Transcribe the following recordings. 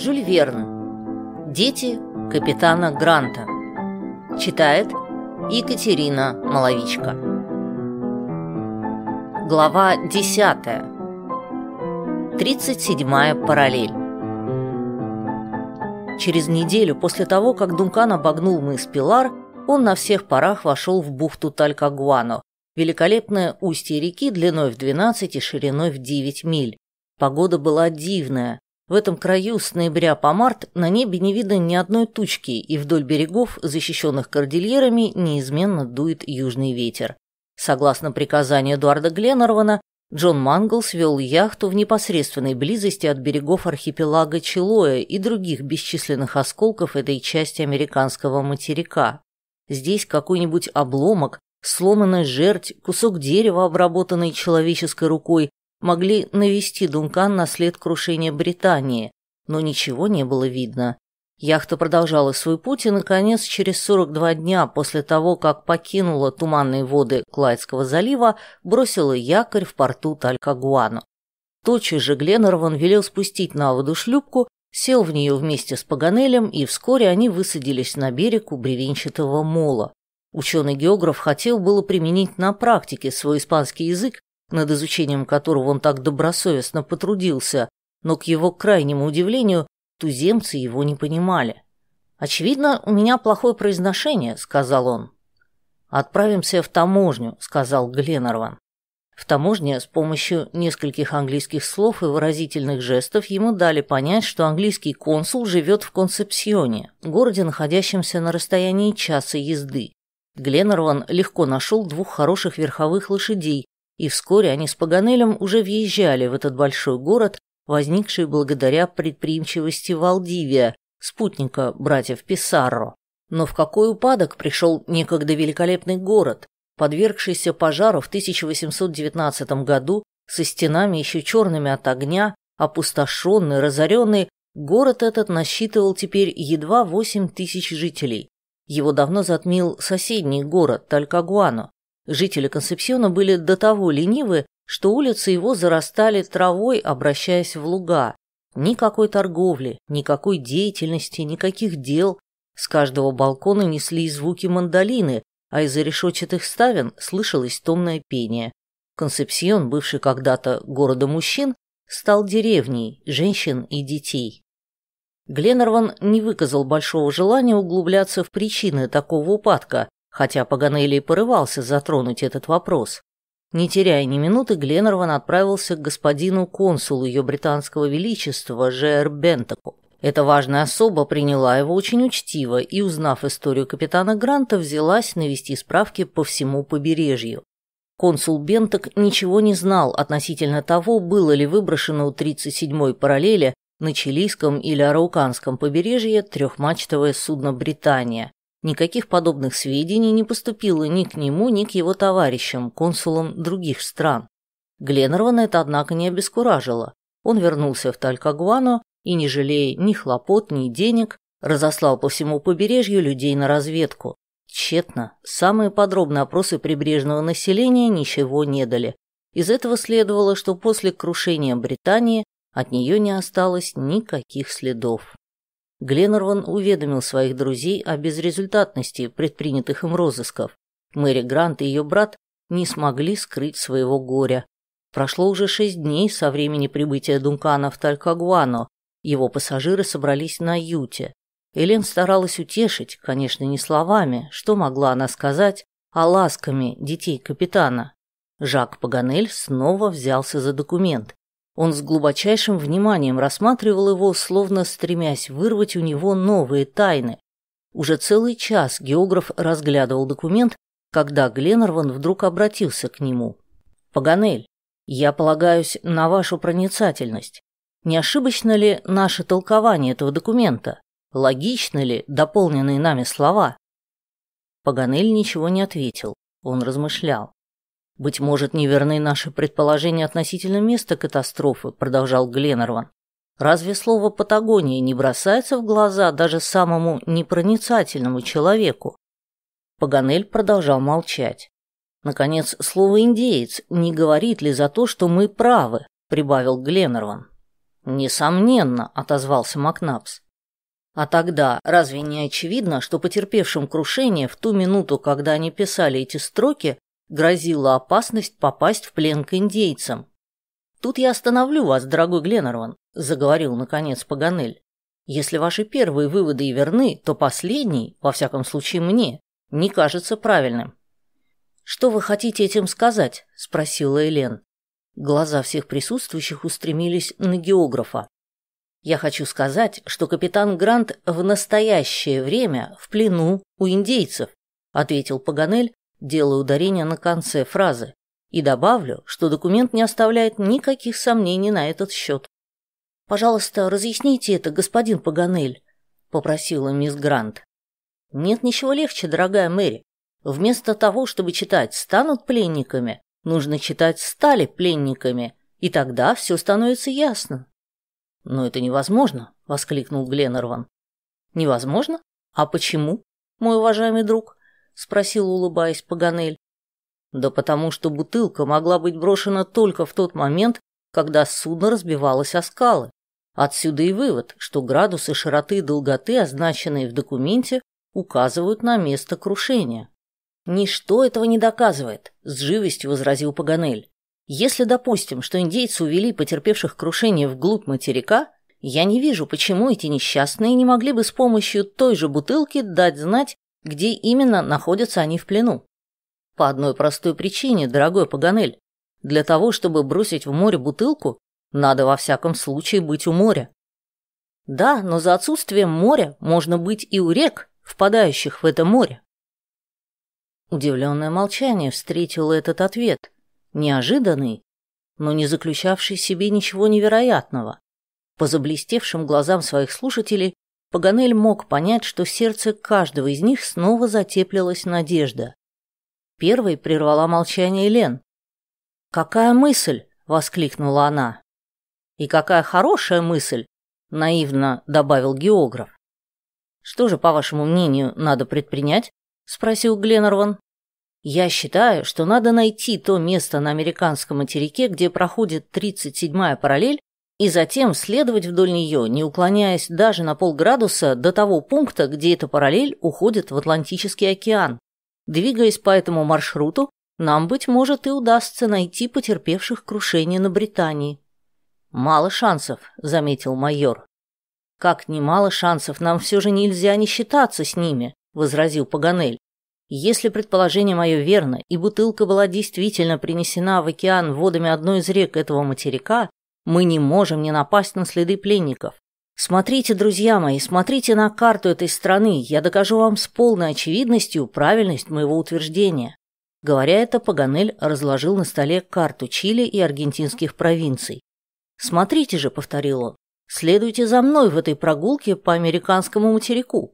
Жюль Верн. Дети капитана Гранта. Читает Екатерина Маловичка. Глава 10. 37 параллель. Через неделю после того, как Дункан обогнул мыс Пилар, он на всех парах вошел в бухту Талькагуано, великолепное устье реки длиной в 12 и шириной в 9 миль. Погода была дивная, в этом краю с ноября по март на небе не видно ни одной тучки, и вдоль берегов, защищенных кордильерами, неизменно дует южный ветер. Согласно приказанию Эдуарда Гленнервана, Джон Мангл свел яхту в непосредственной близости от берегов архипелага Чилоя и других бесчисленных осколков этой части американского материка. Здесь какой-нибудь обломок, сломанная жердь, кусок дерева, обработанный человеческой рукой, могли навести Дункан на след крушения Британии, но ничего не было видно. Яхта продолжала свой путь и, наконец, через 42 дня после того, как покинула туманные воды Клайдского залива, бросила якорь в порту Талькагуану. Тотчас же Гленнерван велел спустить на воду шлюпку, сел в нее вместе с Паганелем, и вскоре они высадились на берег у бревенчатого мола. Ученый-географ хотел было применить на практике свой испанский язык, над изучением которого он так добросовестно потрудился, но к его крайнему удивлению туземцы его не понимали. «Очевидно, у меня плохое произношение», — сказал он. «Отправимся в таможню», — сказал Гленарван. В таможне с помощью нескольких английских слов и выразительных жестов ему дали понять, что английский консул живет в Концепсионе, городе, находящемся на расстоянии часа езды. Гленарван легко нашел двух хороших верховых лошадей, и вскоре они с Паганелем уже въезжали в этот большой город, возникший благодаря предприимчивости Валдивия, спутника братьев Писарро. Но в какой упадок пришел некогда великолепный город, подвергшийся пожару в 1819 году со стенами еще черными от огня, опустошенный, разоренный, город этот насчитывал теперь едва 8 тысяч жителей. Его давно затмил соседний город Талькагуано, Жители Консепсиона были до того ленивы, что улицы его зарастали травой, обращаясь в луга. Никакой торговли, никакой деятельности, никаких дел. С каждого балкона несли звуки мандолины, а из-за решетчатых ставен слышалось томное пение. Консепсион, бывший когда-то городом мужчин, стал деревней женщин и детей. Гленнерван не выказал большого желания углубляться в причины такого упадка, хотя Паганелли и порывался затронуть этот вопрос. Не теряя ни минуты, Гленнерван отправился к господину консулу ее британского величества Жер Бентаку. Эта важная особа приняла его очень учтиво и, узнав историю капитана Гранта, взялась навести справки по всему побережью. Консул Бенток ничего не знал относительно того, было ли выброшено у 37-й параллели на чилийском или арауканском побережье трехмачтовое судно «Британия». Никаких подобных сведений не поступило ни к нему, ни к его товарищам, консулам других стран. Гленнервана это, однако, не обескуражило. Он вернулся в Талькагуано и, не жалея ни хлопот, ни денег, разослал по всему побережью людей на разведку. Тщетно. Самые подробные опросы прибрежного населения ничего не дали. Из этого следовало, что после крушения Британии от нее не осталось никаких следов. Гленнерван уведомил своих друзей о безрезультатности предпринятых им розысков. Мэри Грант и ее брат не смогли скрыть своего горя. Прошло уже шесть дней со времени прибытия Дункана в Талькагуано. Его пассажиры собрались на юте. Элен старалась утешить, конечно, не словами, что могла она сказать, а ласками детей капитана. Жак Паганель снова взялся за документ. Он с глубочайшим вниманием рассматривал его, словно стремясь вырвать у него новые тайны. Уже целый час географ разглядывал документ, когда Гленнерван вдруг обратился к нему. «Паганель, я полагаюсь на вашу проницательность. Не ошибочно ли наше толкование этого документа? Логично ли дополненные нами слова?» Паганель ничего не ответил. Он размышлял. «Быть может, неверны наши предположения относительно места катастрофы», продолжал Гленнерван. «Разве слово «Патагония» не бросается в глаза даже самому непроницательному человеку?» Паганель продолжал молчать. «Наконец, слово «индеец» не говорит ли за то, что мы правы?» прибавил Гленнерван. «Несомненно», — отозвался Макнапс. А тогда разве не очевидно, что потерпевшим крушение в ту минуту, когда они писали эти строки, грозила опасность попасть в плен к индейцам. «Тут я остановлю вас, дорогой Гленнерван», — заговорил, наконец, Паганель. «Если ваши первые выводы и верны, то последний, во всяком случае мне, не кажется правильным». «Что вы хотите этим сказать?» — спросила Элен. Глаза всех присутствующих устремились на географа. «Я хочу сказать, что капитан Грант в настоящее время в плену у индейцев», — ответил Паганель, делая ударение на конце фразы, и добавлю, что документ не оставляет никаких сомнений на этот счет. «Пожалуйста, разъясните это, господин Паганель», — попросила мисс Грант. «Нет ничего легче, дорогая Мэри. Вместо того, чтобы читать «станут пленниками», нужно читать «стали пленниками», и тогда все становится ясно». «Но это невозможно», — воскликнул Гленнерван. «Невозможно? А почему, мой уважаемый друг?» спросил, улыбаясь Паганель. Да потому что бутылка могла быть брошена только в тот момент, когда судно разбивалось о скалы. Отсюда и вывод, что градусы широты и долготы, означенные в документе, указывают на место крушения. «Ничто этого не доказывает», – с живостью возразил Паганель. «Если допустим, что индейцы увели потерпевших крушение вглубь материка, я не вижу, почему эти несчастные не могли бы с помощью той же бутылки дать знать, где именно находятся они в плену. По одной простой причине, дорогой Паганель. Для того, чтобы бросить в море бутылку, надо во всяком случае быть у моря. Да, но за отсутствием моря можно быть и у рек, впадающих в это море. Удивленное молчание встретило этот ответ, неожиданный, но не заключавший в себе ничего невероятного. По заблестевшим глазам своих слушателей Паганель мог понять, что сердце каждого из них снова затеплилась надежда. Первой прервала молчание Лен. «Какая мысль!» — воскликнула она. «И какая хорошая мысль!» — наивно добавил географ. «Что же, по вашему мнению, надо предпринять?» — спросил Гленнерван. «Я считаю, что надо найти то место на американском материке, где проходит 37-я параллель, и затем следовать вдоль нее, не уклоняясь даже на полградуса до того пункта, где эта параллель уходит в Атлантический океан. Двигаясь по этому маршруту, нам, быть может, и удастся найти потерпевших крушение на Британии. «Мало шансов», — заметил майор. «Как немало шансов, нам все же нельзя не считаться с ними», — возразил Паганель. «Если предположение мое верно, и бутылка была действительно принесена в океан водами одной из рек этого материка, мы не можем не напасть на следы пленников. Смотрите, друзья мои, смотрите на карту этой страны, я докажу вам с полной очевидностью правильность моего утверждения». Говоря это, Паганель разложил на столе карту Чили и аргентинских провинций. «Смотрите же», — повторил он, — «следуйте за мной в этой прогулке по американскому материку.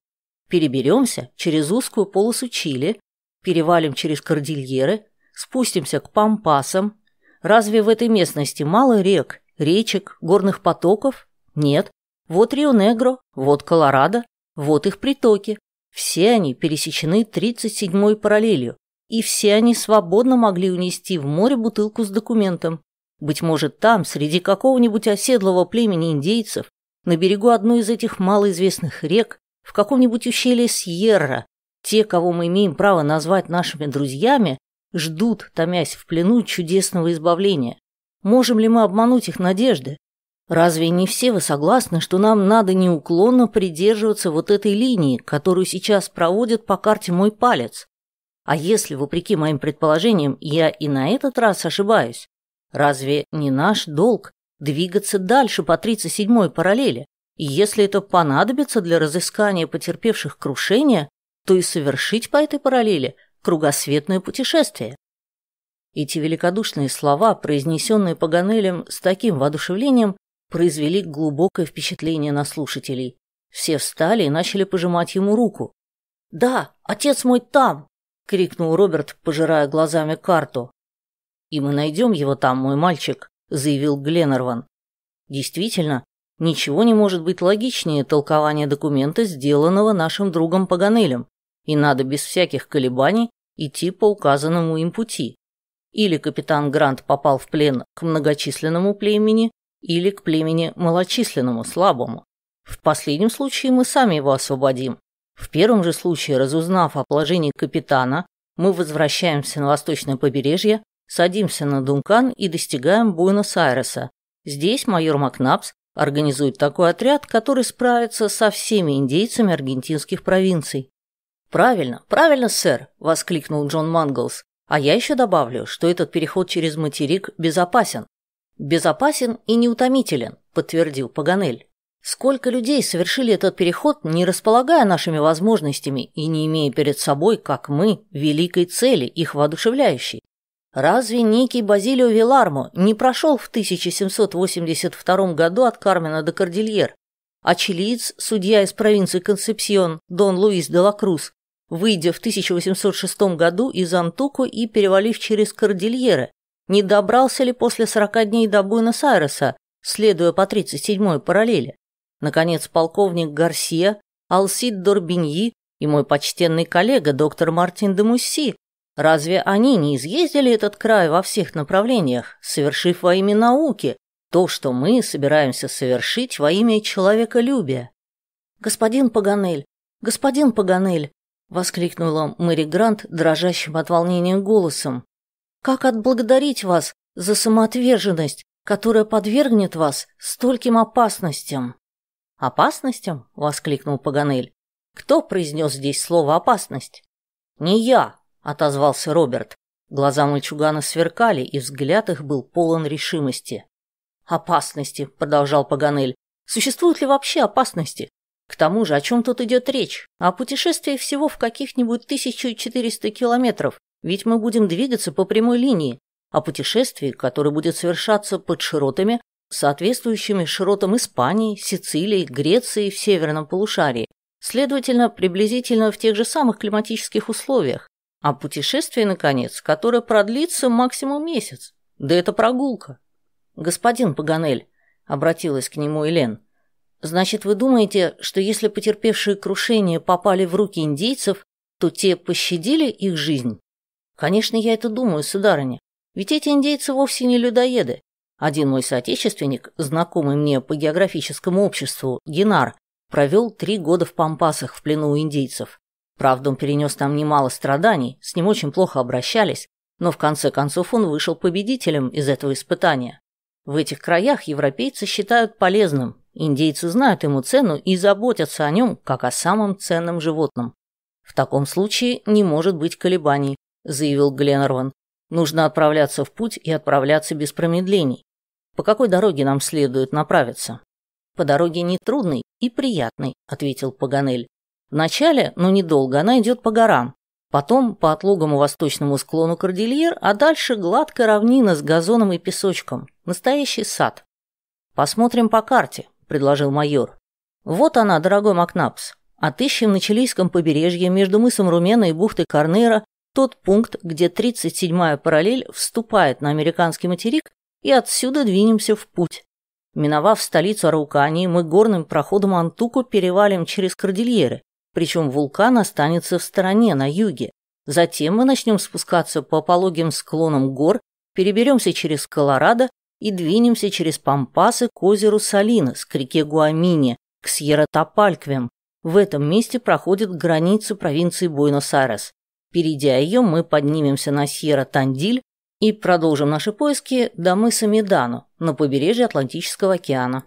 Переберемся через узкую полосу Чили, перевалим через кордильеры, спустимся к Пампасам. Разве в этой местности мало рек Речек, горных потоков? Нет. Вот Рио-Негро, вот Колорадо, вот их притоки. Все они пересечены 37-й параллелью, и все они свободно могли унести в море бутылку с документом. Быть может, там, среди какого-нибудь оседлого племени индейцев, на берегу одной из этих малоизвестных рек, в каком-нибудь ущелье Сьерра, те, кого мы имеем право назвать нашими друзьями, ждут, томясь в плену чудесного избавления. Можем ли мы обмануть их надежды? Разве не все вы согласны, что нам надо неуклонно придерживаться вот этой линии, которую сейчас проводит по карте мой палец? А если, вопреки моим предположениям, я и на этот раз ошибаюсь, разве не наш долг двигаться дальше по 37-й параллели? И если это понадобится для разыскания потерпевших крушения, то и совершить по этой параллели кругосветное путешествие. Эти великодушные слова, произнесенные Паганелем с таким воодушевлением, произвели глубокое впечатление на слушателей. Все встали и начали пожимать ему руку. «Да, отец мой там!» — крикнул Роберт, пожирая глазами карту. «И мы найдем его там, мой мальчик», — заявил Гленнерван. Действительно, ничего не может быть логичнее толкования документа, сделанного нашим другом Паганелем, и надо без всяких колебаний идти по указанному им пути. Или капитан Грант попал в плен к многочисленному племени, или к племени малочисленному, слабому. В последнем случае мы сами его освободим. В первом же случае, разузнав о положении капитана, мы возвращаемся на восточное побережье, садимся на Дункан и достигаем Буэнос-Айреса. Здесь майор Макнапс организует такой отряд, который справится со всеми индейцами аргентинских провинций. «Правильно, правильно, сэр!» – воскликнул Джон Манглс. А я еще добавлю, что этот переход через материк безопасен. Безопасен и неутомителен, подтвердил Паганель. Сколько людей совершили этот переход, не располагая нашими возможностями и не имея перед собой, как мы, великой цели, их воодушевляющей? Разве некий Базилио Вилармо не прошел в 1782 году от Кармена до Кордильер, а чилиец, судья из провинции Концепсион, Дон Луис де Лакрус? выйдя в 1806 году из Антуку и перевалив через Кордильеры, не добрался ли после 40 дней до Буэнос-Айреса, следуя по 37-й параллели. Наконец, полковник Гарсия, Алсид Дорбиньи и мой почтенный коллега доктор Мартин де Мусси, разве они не изъездили этот край во всех направлениях, совершив во имя науки то, что мы собираемся совершить во имя человеколюбия? Господин Паганель, господин Паганель, Воскликнула Мэри Грант дрожащим от волнения голосом. «Как отблагодарить вас за самоотверженность, которая подвергнет вас стольким опасностям?» «Опасностям?» — воскликнул Паганель. «Кто произнес здесь слово «опасность»?» «Не я», — отозвался Роберт. Глаза мальчугана сверкали, и взгляд их был полон решимости. «Опасности», — продолжал Паганель. «Существуют ли вообще опасности? К тому же, о чем тут идет речь? О путешествии всего в каких-нибудь 1400 километров, ведь мы будем двигаться по прямой линии, о путешествии, которое будет совершаться под широтами, соответствующими широтам Испании, Сицилии, Греции в северном полушарии, следовательно, приблизительно в тех же самых климатических условиях, А путешествие, наконец, которое продлится максимум месяц. Да это прогулка. Господин Паганель, обратилась к нему Элен, — Значит, вы думаете, что если потерпевшие крушение попали в руки индейцев, то те пощадили их жизнь? Конечно, я это думаю, сударыня. Ведь эти индейцы вовсе не людоеды. Один мой соотечественник, знакомый мне по географическому обществу, Генар, провел три года в Пампасах в плену у индейцев. Правда, он перенес там немало страданий, с ним очень плохо обращались, но в конце концов он вышел победителем из этого испытания. В этих краях европейцы считают полезным Индейцы знают ему цену и заботятся о нем, как о самом ценном животном. В таком случае не может быть колебаний, заявил Гленнерван. Нужно отправляться в путь и отправляться без промедлений. По какой дороге нам следует направиться? По дороге нетрудной и приятной, ответил Паганель. Вначале, но недолго, она идет по горам, потом по отлогому восточному склону Кордильер, а дальше гладкая равнина с газоном и песочком. Настоящий сад. Посмотрим по карте, предложил майор. «Вот она, дорогой Макнапс. Отыщем на чилийском побережье между мысом Румена и бухтой Корнера тот пункт, где 37-я параллель вступает на американский материк, и отсюда двинемся в путь. Миновав столицу Араукании, мы горным проходом Антуку перевалим через Кордильеры, причем вулкан останется в стороне, на юге. Затем мы начнем спускаться по пологим склонам гор, переберемся через Колорадо и двинемся через Пампасы к озеру Салинос, к реке Гуамине, к Сьерра-Топальквем. В этом месте проходит границу провинции Буэнос-Айрес. Перейдя ее, мы поднимемся на Сьерра-Тандиль и продолжим наши поиски до мыса Медану на побережье Атлантического океана.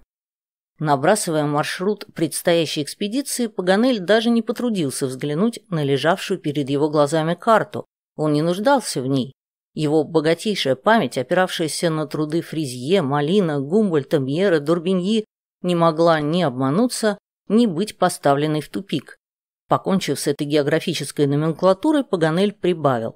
Набрасывая маршрут предстоящей экспедиции, Паганель даже не потрудился взглянуть на лежавшую перед его глазами карту. Он не нуждался в ней. Его богатейшая память, опиравшаяся на труды Фризье, Малина, Гумбольта, Мьера, Дурбиньи, не могла ни обмануться, ни быть поставленной в тупик. Покончив с этой географической номенклатурой, Паганель прибавил.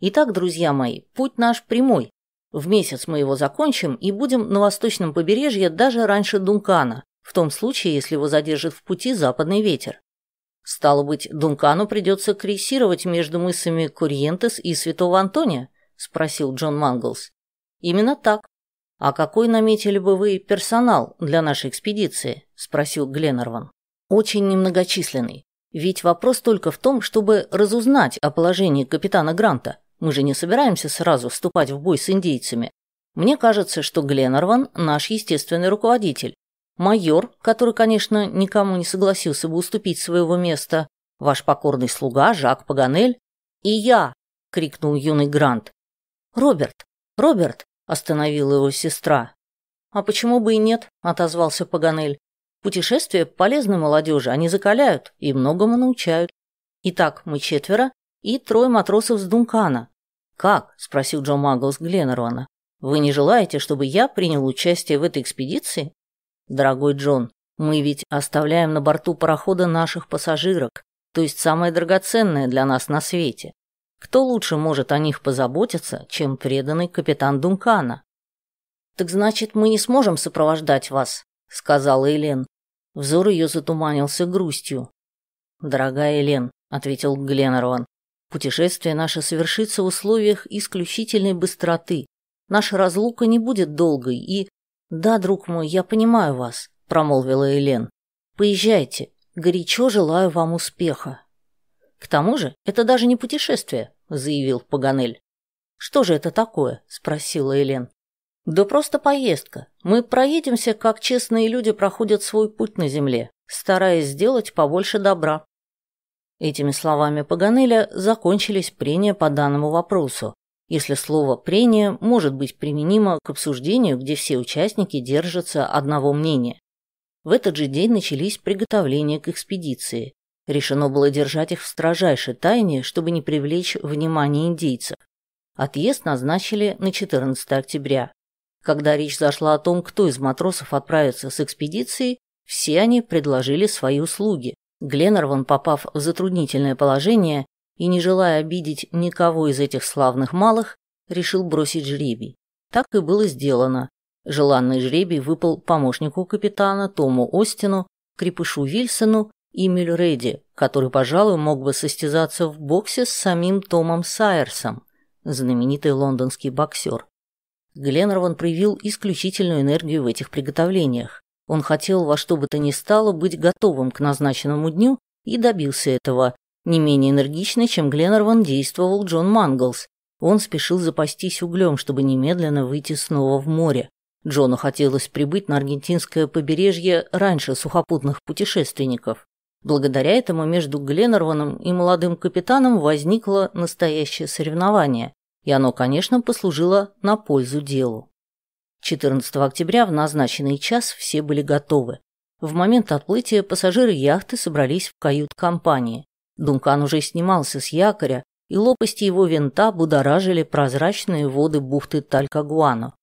«Итак, друзья мои, путь наш прямой. В месяц мы его закончим и будем на восточном побережье даже раньше Дункана, в том случае, если его задержит в пути западный ветер. Стало быть, Дункану придется крейсировать между мысами Курьентес и Святого Антония, спросил Джон Манглс. «Именно так. А какой наметили бы вы персонал для нашей экспедиции?» – спросил Гленнерван. «Очень немногочисленный. Ведь вопрос только в том, чтобы разузнать о положении капитана Гранта. Мы же не собираемся сразу вступать в бой с индейцами. Мне кажется, что Гленнерван – наш естественный руководитель. Майор, который, конечно, никому не согласился бы уступить своего места, ваш покорный слуга Жак Паганель и я!» – крикнул юный Грант. «Роберт! Роберт!» – остановила его сестра. «А почему бы и нет?» – отозвался Паганель. «Путешествия полезны молодежи, они закаляют и многому научают. Итак, мы четверо и трое матросов с Дункана». «Как?» – спросил Джо Магглс Гленнервана. «Вы не желаете, чтобы я принял участие в этой экспедиции?» «Дорогой Джон, мы ведь оставляем на борту парохода наших пассажирок, то есть самое драгоценное для нас на свете. Кто лучше может о них позаботиться, чем преданный капитан Дункана? «Так значит, мы не сможем сопровождать вас», — сказала Элен. Взор ее затуманился грустью. «Дорогая Элен», — ответил Гленнерван, — «путешествие наше совершится в условиях исключительной быстроты. Наша разлука не будет долгой и...» «Да, друг мой, я понимаю вас», — промолвила Элен. «Поезжайте. Горячо желаю вам успеха». «К тому же это даже не путешествие», — заявил Паганель. «Что же это такое?» — спросила Элен. «Да просто поездка. Мы проедемся, как честные люди проходят свой путь на земле, стараясь сделать побольше добра». Этими словами Паганеля закончились прения по данному вопросу, если слово «прение» может быть применимо к обсуждению, где все участники держатся одного мнения. В этот же день начались приготовления к экспедиции. Решено было держать их в строжайшей тайне, чтобы не привлечь внимание индейцев. Отъезд назначили на 14 октября. Когда речь зашла о том, кто из матросов отправится с экспедицией, все они предложили свои услуги. Гленнерван, попав в затруднительное положение и не желая обидеть никого из этих славных малых, решил бросить жребий. Так и было сделано. Желанный жребий выпал помощнику капитана Тому Остину, крепышу Вильсону Эмиль Редди, который, пожалуй, мог бы состязаться в боксе с самим Томом Сайерсом, знаменитый лондонский боксер. Гленнерван проявил исключительную энергию в этих приготовлениях. Он хотел во что бы то ни стало быть готовым к назначенному дню и добился этого, не менее энергично, чем Гленнерван действовал Джон Манглс. Он спешил запастись углем, чтобы немедленно выйти снова в море. Джону хотелось прибыть на аргентинское побережье раньше сухопутных путешественников. Благодаря этому между Гленнерваном и молодым капитаном возникло настоящее соревнование, и оно, конечно, послужило на пользу делу. 14 октября в назначенный час все были готовы. В момент отплытия пассажиры яхты собрались в кают-компании. Дункан уже снимался с якоря, и лопасти его винта будоражили прозрачные воды бухты Талькагуано.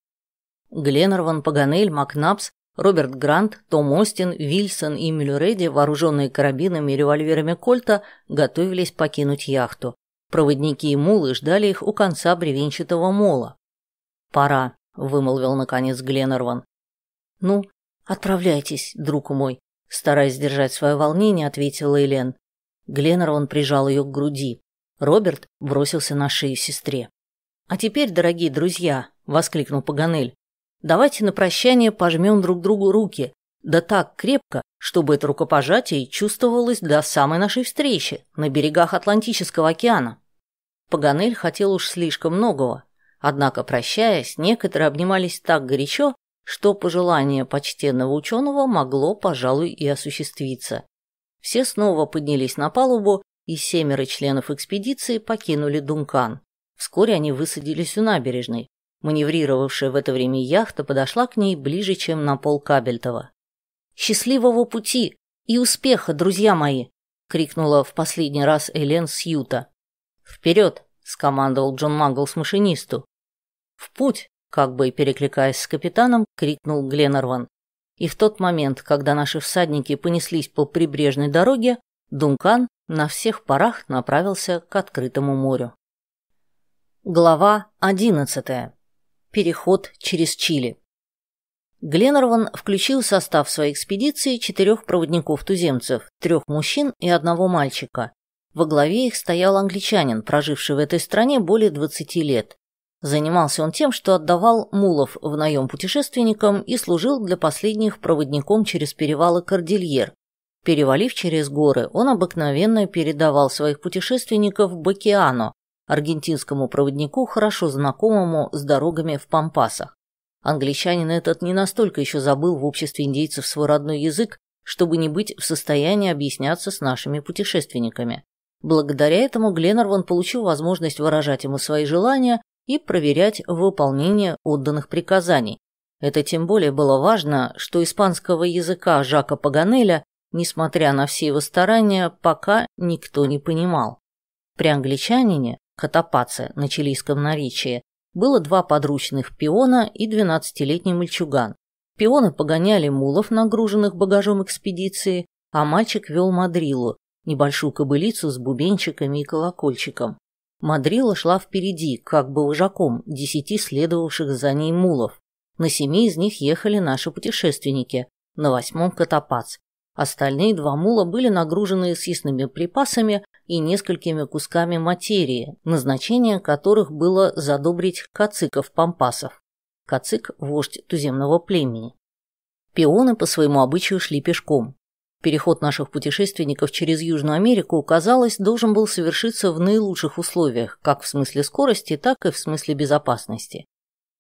Гленнерван, Паганель, Макнапс Роберт Грант, Том Остин, Вильсон и Мюллереди, вооруженные карабинами и револьверами Кольта, готовились покинуть яхту. Проводники и мулы ждали их у конца бревенчатого мола. «Пора», — вымолвил наконец Гленнерван. «Ну, отправляйтесь, друг мой», — стараясь сдержать свое волнение, ответила Элен. Гленнерван прижал ее к груди. Роберт бросился на шею сестре. «А теперь, дорогие друзья», — воскликнул Паганель, Давайте на прощание пожмем друг другу руки, да так крепко, чтобы это рукопожатие чувствовалось до самой нашей встречи на берегах Атлантического океана. Паганель хотел уж слишком многого, однако, прощаясь, некоторые обнимались так горячо, что пожелание почтенного ученого могло, пожалуй, и осуществиться. Все снова поднялись на палубу, и семеро членов экспедиции покинули Дункан. Вскоре они высадились у набережной, Маневрировавшая в это время яхта подошла к ней ближе, чем на пол Кабельтова. «Счастливого пути и успеха, друзья мои!» — крикнула в последний раз Элен Сьюта. «Вперед!» — скомандовал Джон Магглс машинисту. «В путь!» — как бы перекликаясь с капитаном, крикнул Гленнерван. И в тот момент, когда наши всадники понеслись по прибрежной дороге, Дункан на всех парах направился к открытому морю. Глава одиннадцатая Переход через Чили. Гленнерван включил в состав своей экспедиции четырех проводников-туземцев, трех мужчин и одного мальчика. Во главе их стоял англичанин, проживший в этой стране более 20 лет. Занимался он тем, что отдавал мулов в наем путешественникам и служил для последних проводником через перевалы Кордильер. Перевалив через горы, он обыкновенно передавал своих путешественников Бакиано, аргентинскому проводнику, хорошо знакомому с дорогами в Пампасах. Англичанин этот не настолько еще забыл в обществе индейцев свой родной язык, чтобы не быть в состоянии объясняться с нашими путешественниками. Благодаря этому Гленнерван получил возможность выражать ему свои желания и проверять выполнение отданных приказаний. Это тем более было важно, что испанского языка Жака Паганеля, несмотря на все его старания, пока никто не понимал. При англичанине катапаце на чилийском наречии, было два подручных пиона и 12-летний мальчуган. Пионы погоняли мулов, нагруженных багажом экспедиции, а мальчик вел Мадрилу, небольшую кобылицу с бубенчиками и колокольчиком. Мадрила шла впереди, как бы вожаком, десяти следовавших за ней мулов. На семи из них ехали наши путешественники, на восьмом – катапац. Остальные два мула были нагружены съестными припасами, и несколькими кусками материи, назначение которых было задобрить кациков-пампасов. Кацик – вождь туземного племени. Пионы по своему обычаю шли пешком. Переход наших путешественников через Южную Америку, казалось, должен был совершиться в наилучших условиях, как в смысле скорости, так и в смысле безопасности.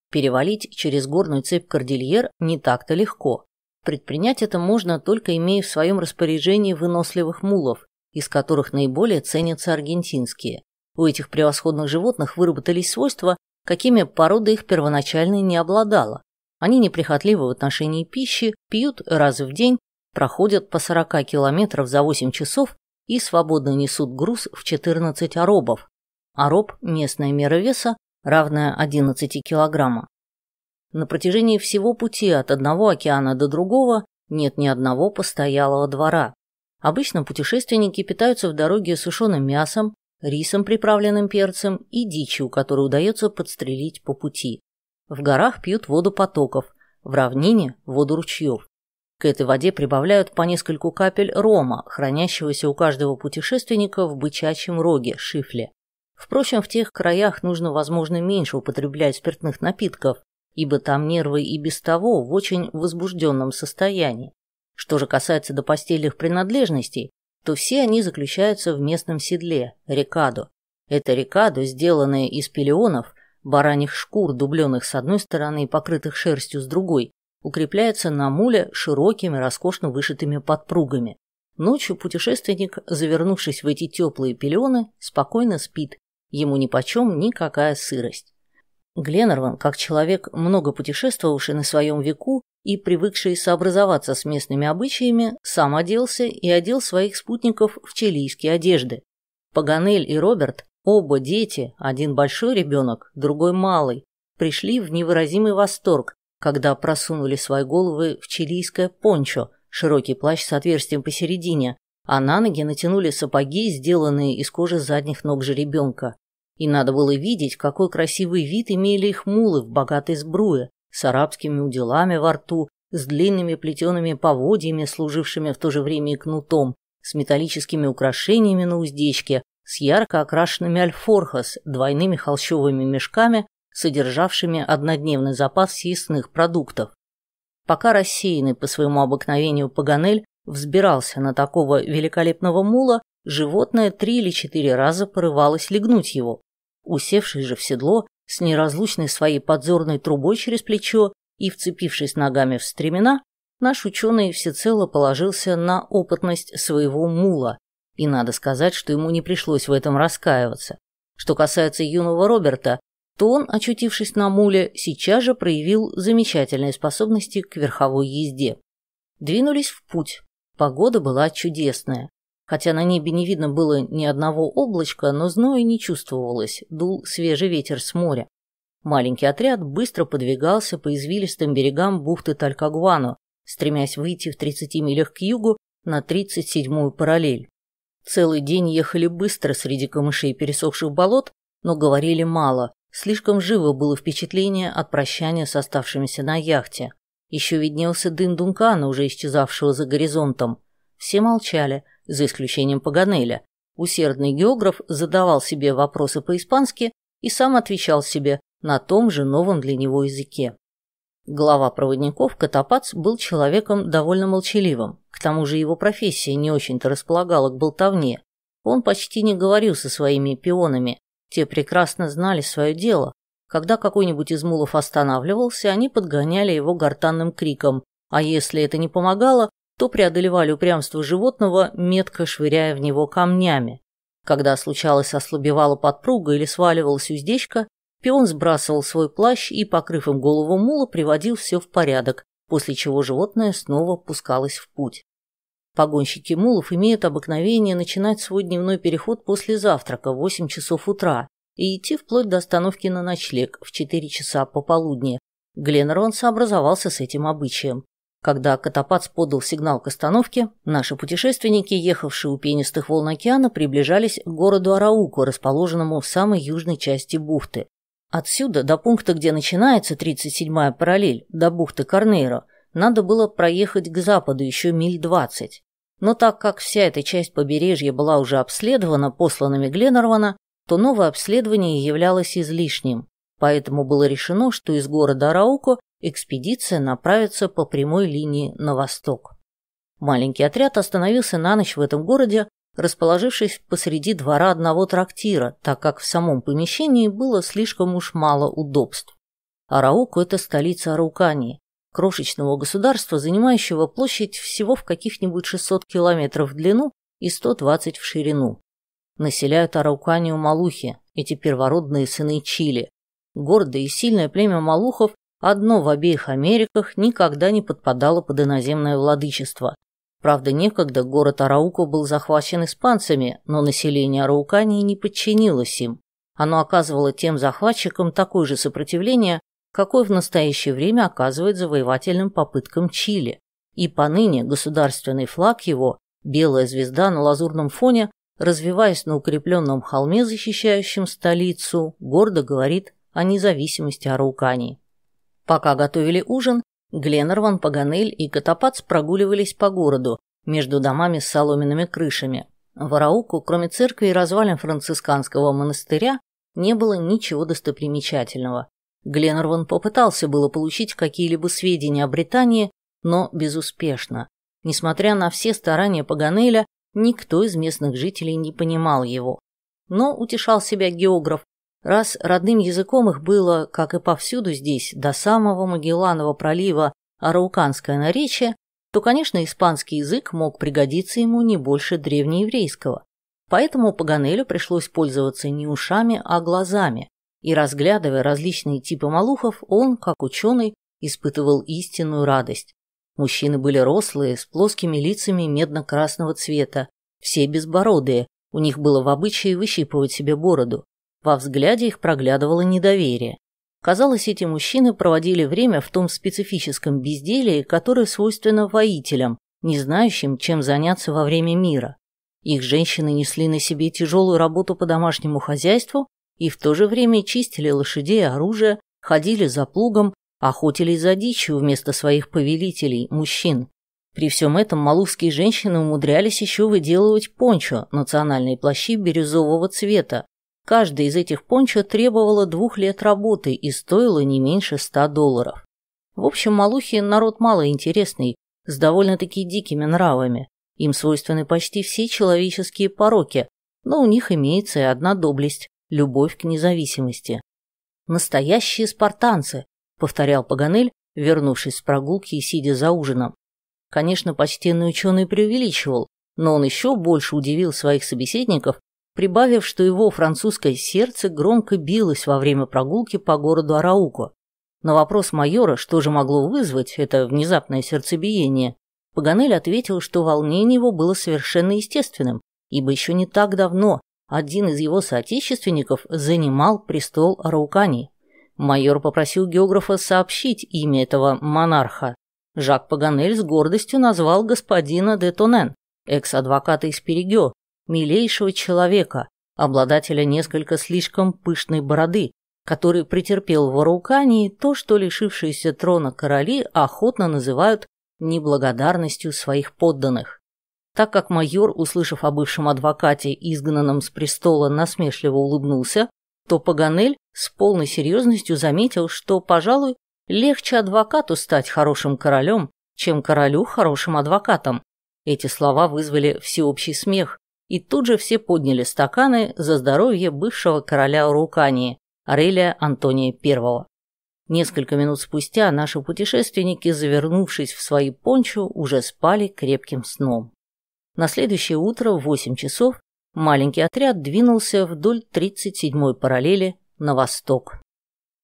Перевалить через горную цепь Кордильер не так-то легко. Предпринять это можно, только имея в своем распоряжении выносливых мулов, из которых наиболее ценятся аргентинские. У этих превосходных животных выработались свойства, какими порода их первоначально не обладала. Они неприхотливы в отношении пищи, пьют раз в день, проходят по 40 километров за 8 часов и свободно несут груз в 14 аробов. Ароб – местная мера веса, равная 11 килограмма. На протяжении всего пути от одного океана до другого нет ни одного постоялого двора. Обычно путешественники питаются в дороге сушеным мясом, рисом, приправленным перцем, и дичью, которую удается подстрелить по пути. В горах пьют воду потоков, в равнине – воду ручьев. К этой воде прибавляют по нескольку капель рома, хранящегося у каждого путешественника в бычачьем роге – шифле. Впрочем, в тех краях нужно, возможно, меньше употреблять спиртных напитков, ибо там нервы и без того в очень возбужденном состоянии. Что же касается до постельных принадлежностей, то все они заключаются в местном седле – рекаду. Это рекаду, сделанное из пелионов, бараньих шкур, дубленых с одной стороны и покрытых шерстью с другой, укрепляется на муле широкими, роскошно вышитыми подпругами. Ночью путешественник, завернувшись в эти теплые пелены, спокойно спит, ему нипочем никакая сырость. Гленнерван, как человек, много путешествовавший на своем веку и привыкший сообразоваться с местными обычаями, сам оделся и одел своих спутников в чилийские одежды. Паганель и Роберт, оба дети, один большой ребенок, другой малый, пришли в невыразимый восторг, когда просунули свои головы в чилийское пончо, широкий плащ с отверстием посередине, а на ноги натянули сапоги, сделанные из кожи задних ног жеребенка. И надо было видеть, какой красивый вид имели их мулы в богатой сбруе, с арабскими уделами во рту, с длинными плетеными поводьями, служившими в то же время и кнутом, с металлическими украшениями на уздечке, с ярко окрашенными альфорхос, двойными холщовыми мешками, содержавшими однодневный запас съестных продуктов. Пока рассеянный по своему обыкновению Паганель взбирался на такого великолепного мула, животное три или четыре раза порывалось легнуть его усевший же в седло, с неразлучной своей подзорной трубой через плечо и вцепившись ногами в стремена, наш ученый всецело положился на опытность своего мула, и надо сказать, что ему не пришлось в этом раскаиваться. Что касается юного Роберта, то он, очутившись на муле, сейчас же проявил замечательные способности к верховой езде. Двинулись в путь. Погода была чудесная. Хотя на небе не видно было ни одного облачка, но зноя не чувствовалось, дул свежий ветер с моря. Маленький отряд быстро подвигался по извилистым берегам бухты Талькагуану, стремясь выйти в 30 милях к югу на 37-ю параллель. Целый день ехали быстро среди камышей и пересохших болот, но говорили мало, слишком живо было впечатление от прощания с оставшимися на яхте. Еще виднелся дым Дункана, уже исчезавшего за горизонтом. Все молчали – за исключением Паганеля, усердный географ задавал себе вопросы по-испански и сам отвечал себе на том же новом для него языке. Глава проводников Котопац был человеком довольно молчаливым, к тому же его профессия не очень-то располагала к болтовне. Он почти не говорил со своими пионами, те прекрасно знали свое дело. Когда какой-нибудь из мулов останавливался, они подгоняли его гортанным криком, а если это не помогало, то преодолевали упрямство животного, метко швыряя в него камнями. Когда случалось ослабевала подпруга или сваливалась уздечка, пион сбрасывал свой плащ и, покрыв им голову мула, приводил все в порядок, после чего животное снова пускалось в путь. Погонщики мулов имеют обыкновение начинать свой дневной переход после завтрака в 8 часов утра и идти вплоть до остановки на ночлег в 4 часа пополудни. Гленнерон сообразовался с этим обычаем. Когда Котопац подал сигнал к остановке, наши путешественники, ехавшие у пенистых волн океана, приближались к городу Арауку, расположенному в самой южной части бухты. Отсюда до пункта, где начинается 37-я параллель, до бухты Корнейро, надо было проехать к западу еще миль 20. Но так как вся эта часть побережья была уже обследована посланными Гленнервана, то новое обследование являлось излишним. Поэтому было решено, что из города Арауко Экспедиция направится по прямой линии на восток. Маленький отряд остановился на ночь в этом городе, расположившись посреди двора одного трактира, так как в самом помещении было слишком уж мало удобств. Арауку – это столица Араукании, крошечного государства, занимающего площадь всего в каких-нибудь 600 километров в длину и 120 в ширину. Населяют Арауканию малухи, эти первородные сыны Чили. Гордое и сильное племя малухов Одно в обеих Америках никогда не подпадало под иноземное владычество. Правда, некогда город Арауко был захвачен испанцами, но население Араукании не подчинилось им. Оно оказывало тем захватчикам такое же сопротивление, какое в настоящее время оказывает завоевательным попыткам Чили. И поныне государственный флаг его, белая звезда на лазурном фоне, развиваясь на укрепленном холме, защищающем столицу, гордо говорит о независимости Араукании. Пока готовили ужин, Гленнерван, Паганель и Котопац прогуливались по городу, между домами с соломенными крышами. В Арауку, кроме церкви и развалин францисканского монастыря, не было ничего достопримечательного. Гленнерван попытался было получить какие-либо сведения о Британии, но безуспешно. Несмотря на все старания Паганеля, никто из местных жителей не понимал его. Но, утешал себя географ, Раз родным языком их было, как и повсюду здесь, до самого Магелланова пролива арауканское наречие, то, конечно, испанский язык мог пригодиться ему не больше древнееврейского. Поэтому Паганелю пришлось пользоваться не ушами, а глазами, и разглядывая различные типы малухов, он, как ученый, испытывал истинную радость. Мужчины были рослые, с плоскими лицами медно-красного цвета, все безбородые, у них было в обычае выщипывать себе бороду. Во взгляде их проглядывало недоверие. Казалось, эти мужчины проводили время в том специфическом безделии, которое свойственно воителям, не знающим, чем заняться во время мира. Их женщины несли на себе тяжелую работу по домашнему хозяйству и в то же время чистили лошадей оружие, ходили за плугом, охотились за дичью вместо своих повелителей, мужчин. При всем этом малузские женщины умудрялись еще выделывать пончо, национальные плащи бирюзового цвета, Каждая из этих пончо требовала двух лет работы и стоила не меньше ста долларов. В общем, малухи – народ малоинтересный, с довольно-таки дикими нравами. Им свойственны почти все человеческие пороки, но у них имеется и одна доблесть – любовь к независимости. «Настоящие спартанцы», – повторял Паганель, вернувшись с прогулки и сидя за ужином. Конечно, почтенный ученый преувеличивал, но он еще больше удивил своих собеседников, прибавив, что его французское сердце громко билось во время прогулки по городу Арауко. На вопрос майора, что же могло вызвать это внезапное сердцебиение, Паганель ответил, что волнение его было совершенно естественным, ибо еще не так давно один из его соотечественников занимал престол Араукани. Майор попросил географа сообщить имя этого монарха. Жак Паганель с гордостью назвал господина де Тонен, экс-адвоката из Перегё, милейшего человека, обладателя несколько слишком пышной бороды, который претерпел в Араукании то, что лишившиеся трона короли охотно называют неблагодарностью своих подданных. Так как майор, услышав о бывшем адвокате, изгнанном с престола, насмешливо улыбнулся, то Паганель с полной серьезностью заметил, что, пожалуй, легче адвокату стать хорошим королем, чем королю хорошим адвокатом. Эти слова вызвали всеобщий смех, и тут же все подняли стаканы за здоровье бывшего короля Рукании, Арелия Антония I. Несколько минут спустя наши путешественники, завернувшись в свои пончо, уже спали крепким сном. На следующее утро в 8 часов маленький отряд двинулся вдоль 37-й параллели на восток.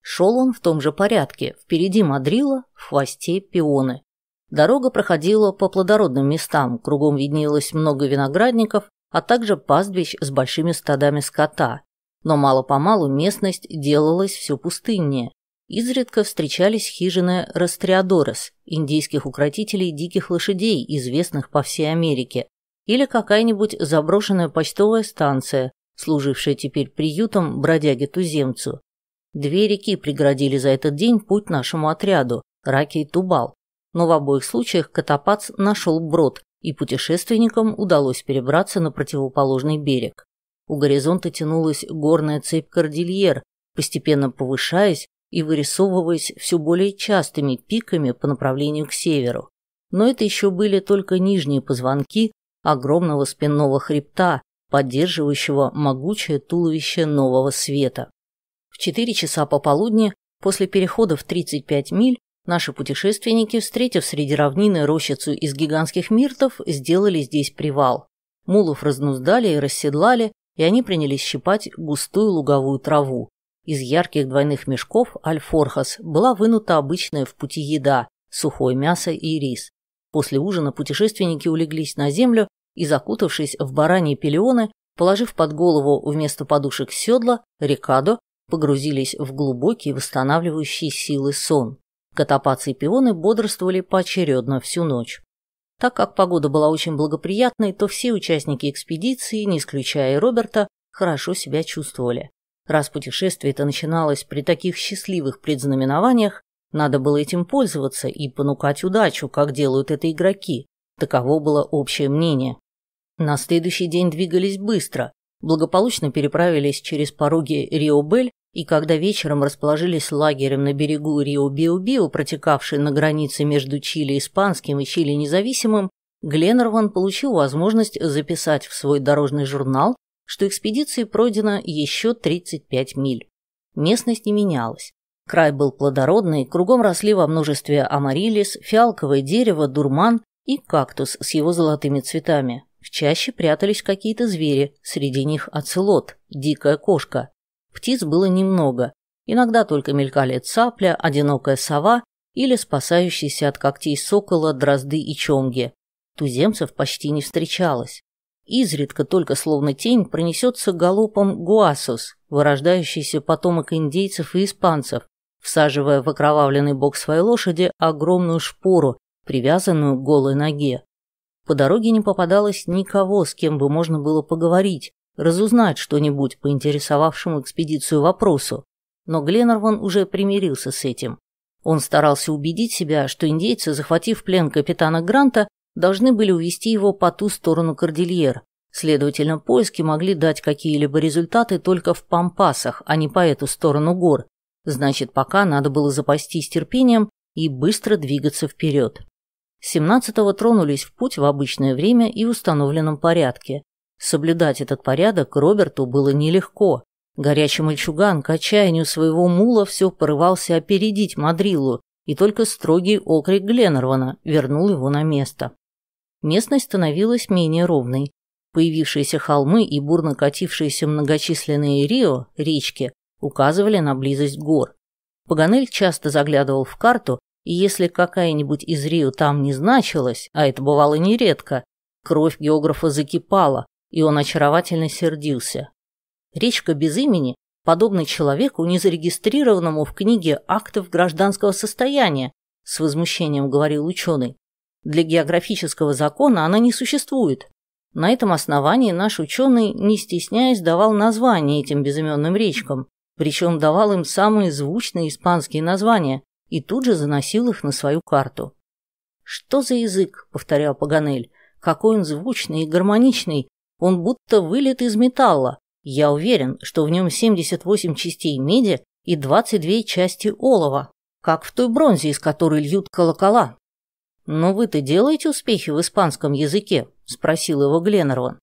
Шел он в том же порядке, впереди Мадрила, в хвосте пионы. Дорога проходила по плодородным местам, кругом виднелось много виноградников, а также пастбищ с большими стадами скота. Но мало-помалу местность делалась все пустыннее. Изредка встречались хижины Растриадорес, индейских укротителей диких лошадей, известных по всей Америке, или какая-нибудь заброшенная почтовая станция, служившая теперь приютом бродяге-туземцу. Две реки преградили за этот день путь нашему отряду – Раки и Тубал, но в обоих случаях Котопац нашел брод, и путешественникам удалось перебраться на противоположный берег. У горизонта тянулась горная цепь кордильер, постепенно повышаясь и вырисовываясь все более частыми пиками по направлению к северу. Но это еще были только нижние позвонки огромного спинного хребта, поддерживающего могучее туловище нового света. В 4 часа пополудни, после перехода в 35 миль, Наши путешественники, встретив среди равнины рощицу из гигантских миртов, сделали здесь привал. Мулов разнуздали и расседлали, и они принялись щипать густую луговую траву. Из ярких двойных мешков альфорхас была вынута обычная в пути еда – сухое мясо и рис. После ужина путешественники улеглись на землю и, закутавшись в бараньи пелеоны, положив под голову вместо подушек седла, рекадо, погрузились в глубокий восстанавливающий силы сон. Котопадцы и пионы бодрствовали поочередно всю ночь. Так как погода была очень благоприятной, то все участники экспедиции, не исключая и Роберта, хорошо себя чувствовали. Раз путешествие-то начиналось при таких счастливых предзнаменованиях, надо было этим пользоваться и понукать удачу, как делают это игроки. Таково было общее мнение. На следующий день двигались быстро, благополучно переправились через пороги Риобель. И когда вечером расположились лагерем на берегу Рио-Био-Био, протекавшей на границе между Чили испанским и Чили независимым, Гленнерван получил возможность записать в свой дорожный журнал, что экспедиции пройдено еще 35 миль. Местность не менялась. Край был плодородный, кругом росли во множестве амарилис, фиалковое дерево, дурман и кактус с его золотыми цветами. В чаще прятались какие-то звери, среди них оцелот, дикая кошка. Птиц было немного. Иногда только мелькали цапля, одинокая сова или спасающиеся от когтей сокола, дрозды и чомги. Туземцев почти не встречалось. Изредка только словно тень пронесется галопом гуасус, вырождающийся потомок индейцев и испанцев, всаживая в окровавленный бок своей лошади огромную шпору, привязанную к голой ноге. По дороге не попадалось никого, с кем бы можно было поговорить, разузнать что-нибудь по интересовавшему экспедицию вопросу, но Гленнерван уже примирился с этим. Он старался убедить себя, что индейцы, захватив плен капитана Гранта, должны были увести его по ту сторону Кордильер. Следовательно, поиски могли дать какие-либо результаты только в Пампасах, а не по эту сторону гор. Значит, пока надо было запастись терпением и быстро двигаться вперед. 17-го тронулись в путь в обычное время и установленном порядке. Соблюдать этот порядок Роберту было нелегко. Горячий мальчуган к отчаянию своего мула все порывался опередить Мадрилу, и только строгий окрик Гленнервана вернул его на место. Местность становилась менее ровной. Появившиеся холмы и бурно катившиеся многочисленные рио, речки, указывали на близость гор. Паганель часто заглядывал в карту, и если какая-нибудь из рио там не значилась, а это бывало нередко, кровь географа закипала, и он очаровательно сердился. Речка без имени подобна человеку, не зарегистрированному в книге актов гражданского состояния, с возмущением говорил ученый. Для географического закона она не существует. На этом основании наш ученый, не стесняясь, давал названия этим безымённым речкам, причем давал им самые звучные испанские названия и тут же заносил их на свою карту. «Что за язык?» – повторял Паганель. «Какой он звучный и гармоничный, он будто вылет из металла. Я уверен, что в нем 78 частей меди и 22 части олова, как в той бронзе, из которой льют колокола. «Но «Ну, вы-то делаете успехи в испанском языке?» – спросил его Гленнерван.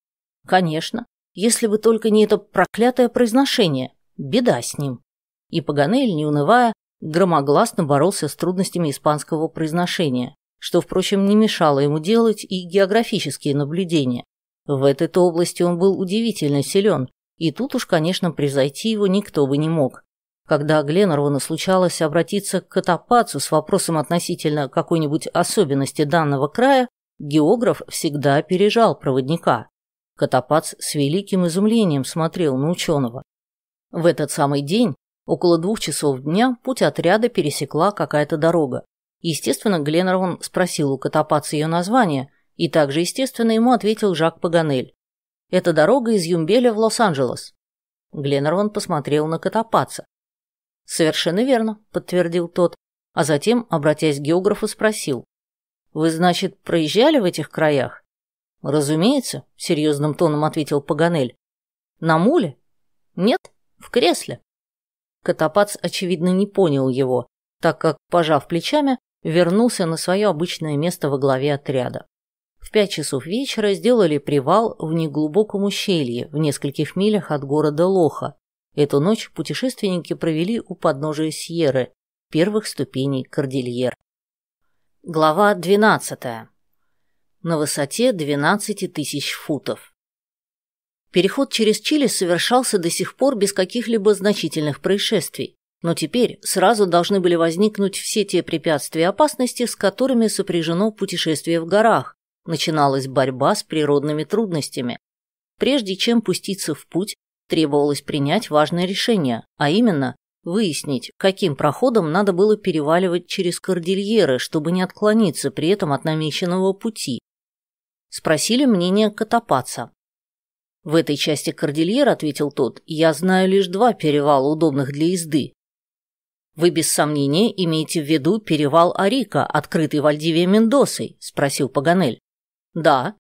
«Конечно, если бы только не это проклятое произношение. Беда с ним». И Паганель, не унывая, громогласно боролся с трудностями испанского произношения, что, впрочем, не мешало ему делать и географические наблюдения. В этой области он был удивительно силен, и тут уж, конечно, призойти его никто бы не мог. Когда Гленнервану случалось обратиться к Катапацу с вопросом относительно какой-нибудь особенности данного края, географ всегда опережал проводника. Катапац с великим изумлением смотрел на ученого. В этот самый день, около двух часов дня, путь отряда пересекла какая-то дорога. Естественно, Гленнерван спросил у Катапаца ее название – и также, естественно, ему ответил Жак Паганель. «Это дорога из Юмбеля в Лос-Анджелес». Гленнерван посмотрел на Котопаца. «Совершенно верно», — подтвердил тот, а затем, обратясь к географу, спросил. «Вы, значит, проезжали в этих краях?» «Разумеется», — серьезным тоном ответил Паганель. «На муле?» «Нет, в кресле». Котопац, очевидно, не понял его, так как, пожав плечами, вернулся на свое обычное место во главе отряда. В пять часов вечера сделали привал в неглубоком ущелье в нескольких милях от города Лоха. Эту ночь путешественники провели у подножия Сьерры, первых ступеней Кордильер. Глава 12. На высоте 12 тысяч футов. Переход через Чили совершался до сих пор без каких-либо значительных происшествий, но теперь сразу должны были возникнуть все те препятствия и опасности, с которыми сопряжено путешествие в горах, Начиналась борьба с природными трудностями. Прежде чем пуститься в путь, требовалось принять важное решение, а именно выяснить, каким проходом надо было переваливать через кордильеры, чтобы не отклониться при этом от намеченного пути. Спросили мнение Котопаца. В этой части кордильер, ответил тот, я знаю лишь два перевала, удобных для езды. Вы без сомнения имеете в виду перевал Арика, открытый в Альдиве Мендосой, спросил Паганель. Да.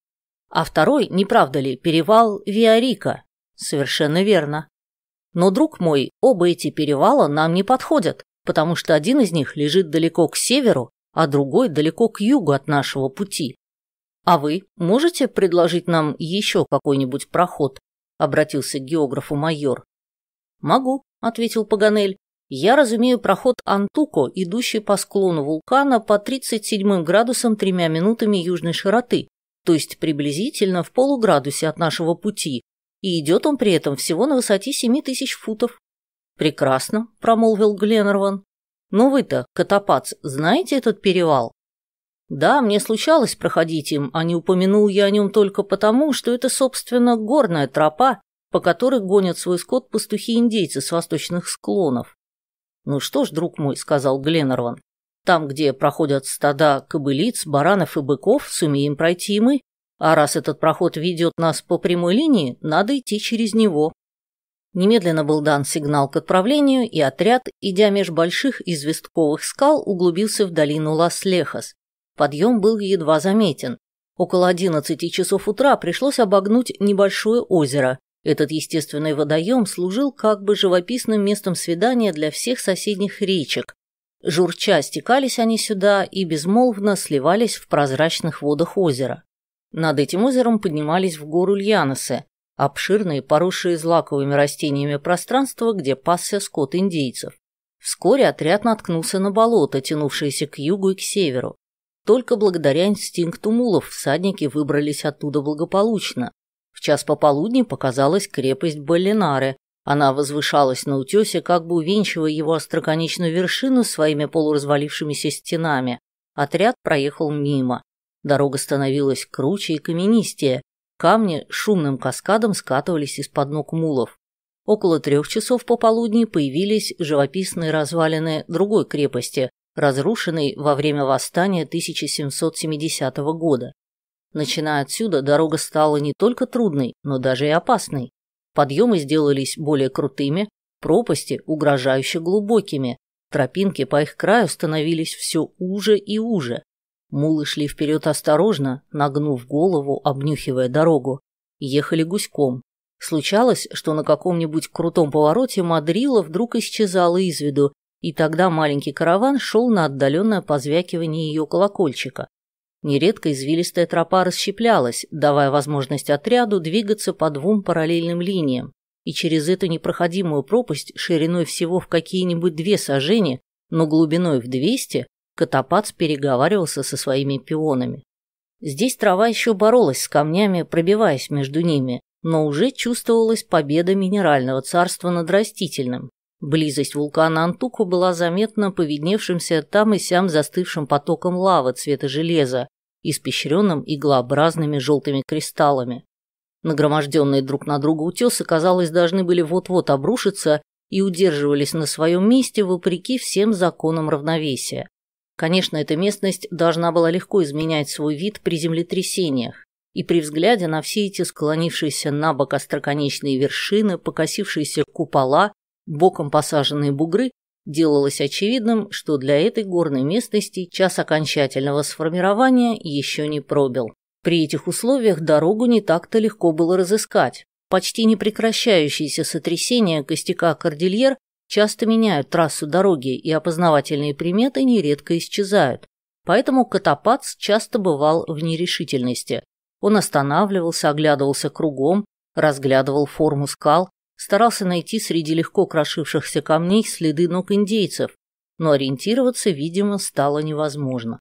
А второй, не правда ли, перевал Виарика? Совершенно верно. Но, друг мой, оба эти перевала нам не подходят, потому что один из них лежит далеко к северу, а другой далеко к югу от нашего пути. А вы можете предложить нам еще какой-нибудь проход? Обратился к географу майор. Могу, ответил Паганель. Я разумею проход Антуко, идущий по склону вулкана по 37 градусам 3 минутами южной широты, то есть приблизительно в полуградусе от нашего пути, и идет он при этом всего на высоте 7 тысяч футов. «Прекрасно», – промолвил Гленнерван. «Но «Ну вы-то, Котопац, знаете этот перевал?» «Да, мне случалось проходить им, а не упомянул я о нем только потому, что это, собственно, горная тропа, по которой гонят свой скот пастухи-индейцы с восточных склонов». «Ну что ж, друг мой», – сказал Гленнерван, там, где проходят стада кобылиц, баранов и быков, сумеем пройти и мы. А раз этот проход ведет нас по прямой линии, надо идти через него. Немедленно был дан сигнал к отправлению, и отряд, идя меж больших известковых скал, углубился в долину Лас-Лехас. Подъем был едва заметен. Около 11 часов утра пришлось обогнуть небольшое озеро. Этот естественный водоем служил как бы живописным местом свидания для всех соседних речек, Журча стекались они сюда и безмолвно сливались в прозрачных водах озера. Над этим озером поднимались в гору Льяносы, обширные, поросшие злаковыми растениями пространства, где пасся скот индейцев. Вскоре отряд наткнулся на болото, тянувшееся к югу и к северу. Только благодаря инстинкту мулов всадники выбрались оттуда благополучно. В час пополудни показалась крепость Боллинары, она возвышалась на утесе, как бы увенчивая его остроконечную вершину своими полуразвалившимися стенами. Отряд проехал мимо. Дорога становилась круче и каменистее. Камни шумным каскадом скатывались из-под ног мулов. Около трех часов пополудни появились живописные развалины другой крепости, разрушенной во время восстания 1770 года. Начиная отсюда, дорога стала не только трудной, но даже и опасной. Подъемы сделались более крутыми, пропасти угрожающе глубокими. Тропинки по их краю становились все уже и уже. Мулы шли вперед осторожно, нагнув голову, обнюхивая дорогу. Ехали гуськом. Случалось, что на каком-нибудь крутом повороте Мадрила вдруг исчезала из виду, и тогда маленький караван шел на отдаленное позвякивание ее колокольчика, Нередко извилистая тропа расщеплялась, давая возможность отряду двигаться по двум параллельным линиям, и через эту непроходимую пропасть шириной всего в какие-нибудь две сажени, но глубиной в 200, Котопац переговаривался со своими пионами. Здесь трава еще боролась с камнями, пробиваясь между ними, но уже чувствовалась победа минерального царства над растительным, Близость вулкана Антуку была заметна поведневшимся там и сям застывшим потоком лавы цвета железа, испещренным иглообразными желтыми кристаллами. Нагроможденные друг на друга утесы, казалось, должны были вот-вот обрушиться и удерживались на своем месте вопреки всем законам равновесия. Конечно, эта местность должна была легко изменять свой вид при землетрясениях, и при взгляде на все эти склонившиеся на бок остроконечные вершины, покосившиеся купола боком посаженные бугры, делалось очевидным, что для этой горной местности час окончательного сформирования еще не пробил. При этих условиях дорогу не так-то легко было разыскать. Почти не прекращающиеся сотрясения костяка кордильер часто меняют трассу дороги, и опознавательные приметы нередко исчезают. Поэтому Котопац часто бывал в нерешительности. Он останавливался, оглядывался кругом, разглядывал форму скал, старался найти среди легко крошившихся камней следы ног индейцев, но ориентироваться, видимо, стало невозможно.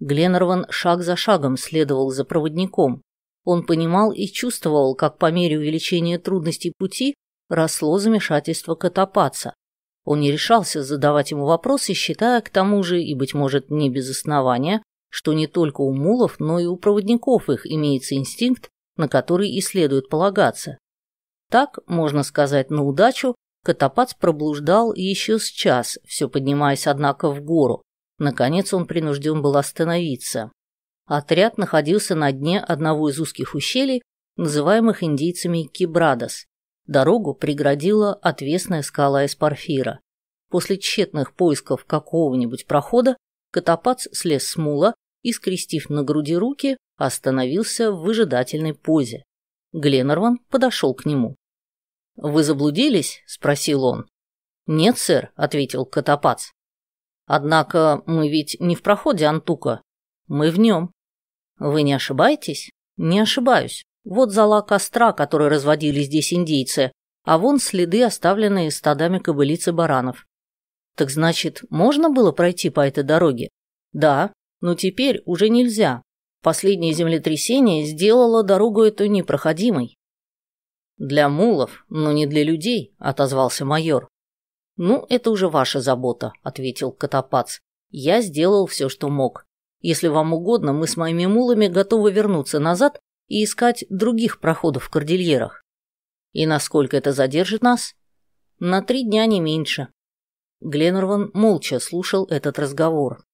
Гленнерван шаг за шагом следовал за проводником. Он понимал и чувствовал, как по мере увеличения трудностей пути росло замешательство Котопаца. Он не решался задавать ему вопросы, считая, к тому же, и, быть может, не без основания, что не только у мулов, но и у проводников их имеется инстинкт, на который и следует полагаться, так, можно сказать, на удачу, Котопац проблуждал еще с час, все поднимаясь, однако, в гору. Наконец он принужден был остановиться. Отряд находился на дне одного из узких ущелий, называемых индейцами Кибрадос. Дорогу преградила отвесная скала из порфира. После тщетных поисков какого-нибудь прохода Котопац слез с мула и, скрестив на груди руки, остановился в выжидательной позе. Гленнерван подошел к нему. «Вы заблудились?» – спросил он. «Нет, сэр», – ответил Котопац. «Однако мы ведь не в проходе Антука. Мы в нем». «Вы не ошибаетесь?» «Не ошибаюсь. Вот зала костра, который разводили здесь индейцы, а вон следы, оставленные стадами кобылиц и баранов. Так значит, можно было пройти по этой дороге? Да, но теперь уже нельзя. Последнее землетрясение сделало дорогу эту непроходимой. «Для мулов, но не для людей», — отозвался майор. «Ну, это уже ваша забота», — ответил Котопац. «Я сделал все, что мог. Если вам угодно, мы с моими мулами готовы вернуться назад и искать других проходов в кордильерах. И насколько это задержит нас? На три дня не меньше. Гленнерван молча слушал этот разговор.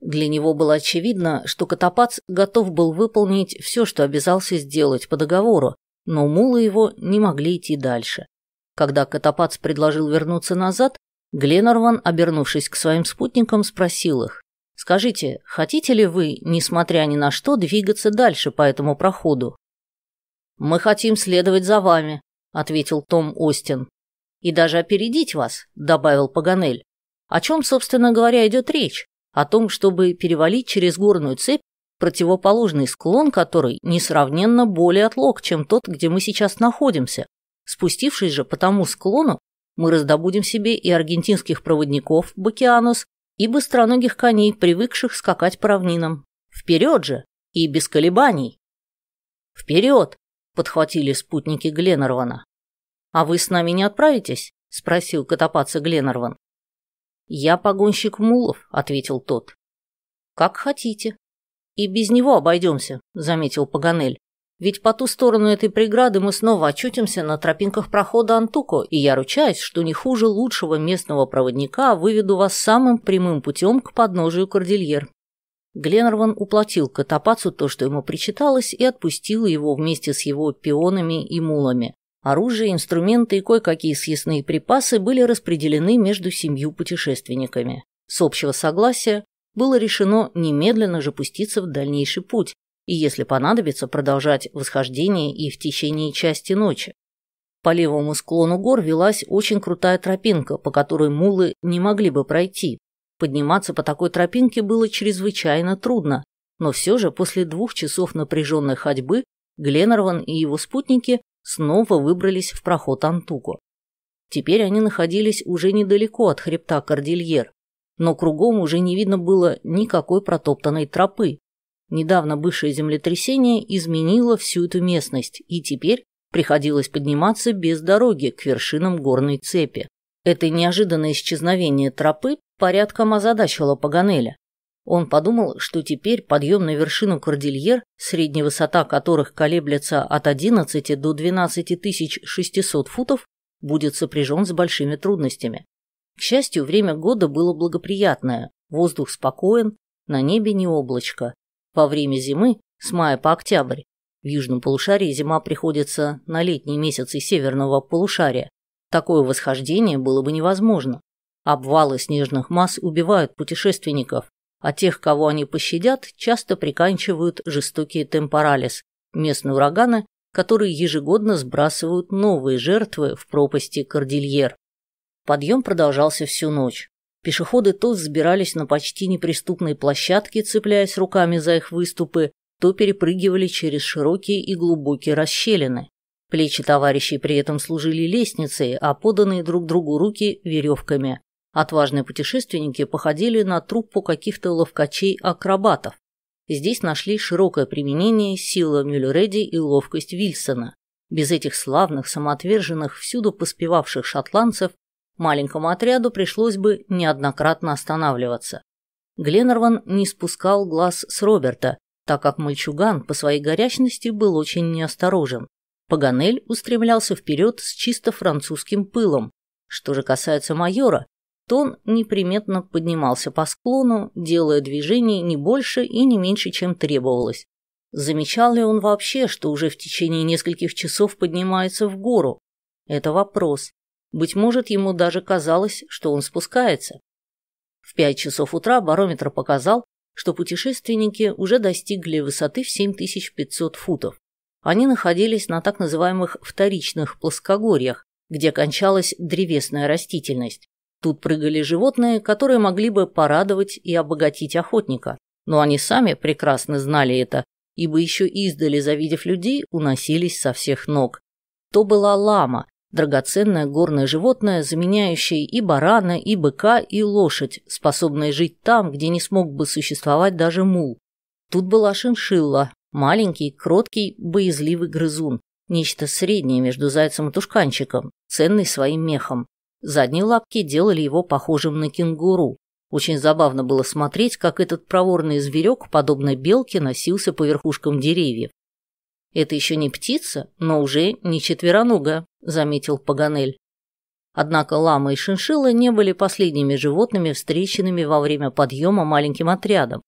Для него было очевидно, что Котопац готов был выполнить все, что обязался сделать по договору, но мулы его не могли идти дальше. Когда Котопац предложил вернуться назад, Гленнерван, обернувшись к своим спутникам, спросил их. «Скажите, хотите ли вы, несмотря ни на что, двигаться дальше по этому проходу?» «Мы хотим следовать за вами», — ответил Том Остин. «И даже опередить вас», — добавил Паганель. «О чем, собственно говоря, идет речь? О том, чтобы перевалить через горную цепь противоположный склон который несравненно более отлог, чем тот, где мы сейчас находимся. Спустившись же по тому склону, мы раздобудем себе и аргентинских проводников Бакианус, и быстроногих коней, привыкших скакать по равнинам. Вперед же! И без колебаний! Вперед! Подхватили спутники Гленнервана. «А вы с нами не отправитесь?» – спросил Котопаца Гленнерван. «Я погонщик мулов», – ответил тот. «Как хотите», и без него обойдемся, заметил Паганель. Ведь по ту сторону этой преграды мы снова очутимся на тропинках прохода Антуко, и я ручаюсь, что не хуже лучшего местного проводника выведу вас самым прямым путем к подножию Кордильер. Гленнерван уплатил Катапацу то, что ему причиталось, и отпустил его вместе с его пионами и мулами. Оружие, инструменты и кое-какие съестные припасы были распределены между семью путешественниками. С общего согласия было решено немедленно же пуститься в дальнейший путь и, если понадобится, продолжать восхождение и в течение части ночи. По левому склону гор велась очень крутая тропинка, по которой мулы не могли бы пройти. Подниматься по такой тропинке было чрезвычайно трудно, но все же после двух часов напряженной ходьбы Гленнерван и его спутники снова выбрались в проход Антуку. Теперь они находились уже недалеко от хребта Кордильер, но кругом уже не видно было никакой протоптанной тропы. Недавно бывшее землетрясение изменило всю эту местность, и теперь приходилось подниматься без дороги к вершинам горной цепи. Это неожиданное исчезновение тропы порядком озадачило Паганеля. Он подумал, что теперь подъем на вершину кордильер, средняя высота которых колеблется от 11 до 12 600 футов, будет сопряжен с большими трудностями. К счастью, время года было благоприятное, воздух спокоен, на небе не облачко. Во время зимы, с мая по октябрь, в южном полушарии зима приходится на летние месяцы северного полушария, такое восхождение было бы невозможно. Обвалы снежных масс убивают путешественников, а тех, кого они пощадят, часто приканчивают жестокие темпоралис, местные ураганы, которые ежегодно сбрасывают новые жертвы в пропасти Кордильер. Подъем продолжался всю ночь. Пешеходы то взбирались на почти неприступные площадки, цепляясь руками за их выступы, то перепрыгивали через широкие и глубокие расщелины. Плечи товарищей при этом служили лестницей, а поданные друг другу руки – веревками. Отважные путешественники походили на труппу каких-то ловкачей-акробатов. Здесь нашли широкое применение сила Мюллереди и ловкость Вильсона. Без этих славных, самоотверженных, всюду поспевавших шотландцев маленькому отряду пришлось бы неоднократно останавливаться. Гленнерван не спускал глаз с Роберта, так как мальчуган по своей горячности был очень неосторожен. Паганель устремлялся вперед с чисто французским пылом. Что же касается майора, то он неприметно поднимался по склону, делая движений не больше и не меньше, чем требовалось. Замечал ли он вообще, что уже в течение нескольких часов поднимается в гору? Это вопрос. Быть может, ему даже казалось, что он спускается. В пять часов утра барометр показал, что путешественники уже достигли высоты в 7500 футов. Они находились на так называемых вторичных плоскогорьях, где кончалась древесная растительность. Тут прыгали животные, которые могли бы порадовать и обогатить охотника. Но они сами прекрасно знали это, ибо еще издали, завидев людей, уносились со всех ног. То была лама, драгоценное горное животное, заменяющее и барана, и быка, и лошадь, способное жить там, где не смог бы существовать даже мул. Тут была шиншилла, маленький, кроткий, боязливый грызун, нечто среднее между зайцем и тушканчиком, ценный своим мехом. Задние лапки делали его похожим на кенгуру. Очень забавно было смотреть, как этот проворный зверек, подобно белке, носился по верхушкам деревьев. Это еще не птица, но уже не четверонога, заметил Паганель. Однако лама и шиншилла не были последними животными, встреченными во время подъема маленьким отрядом.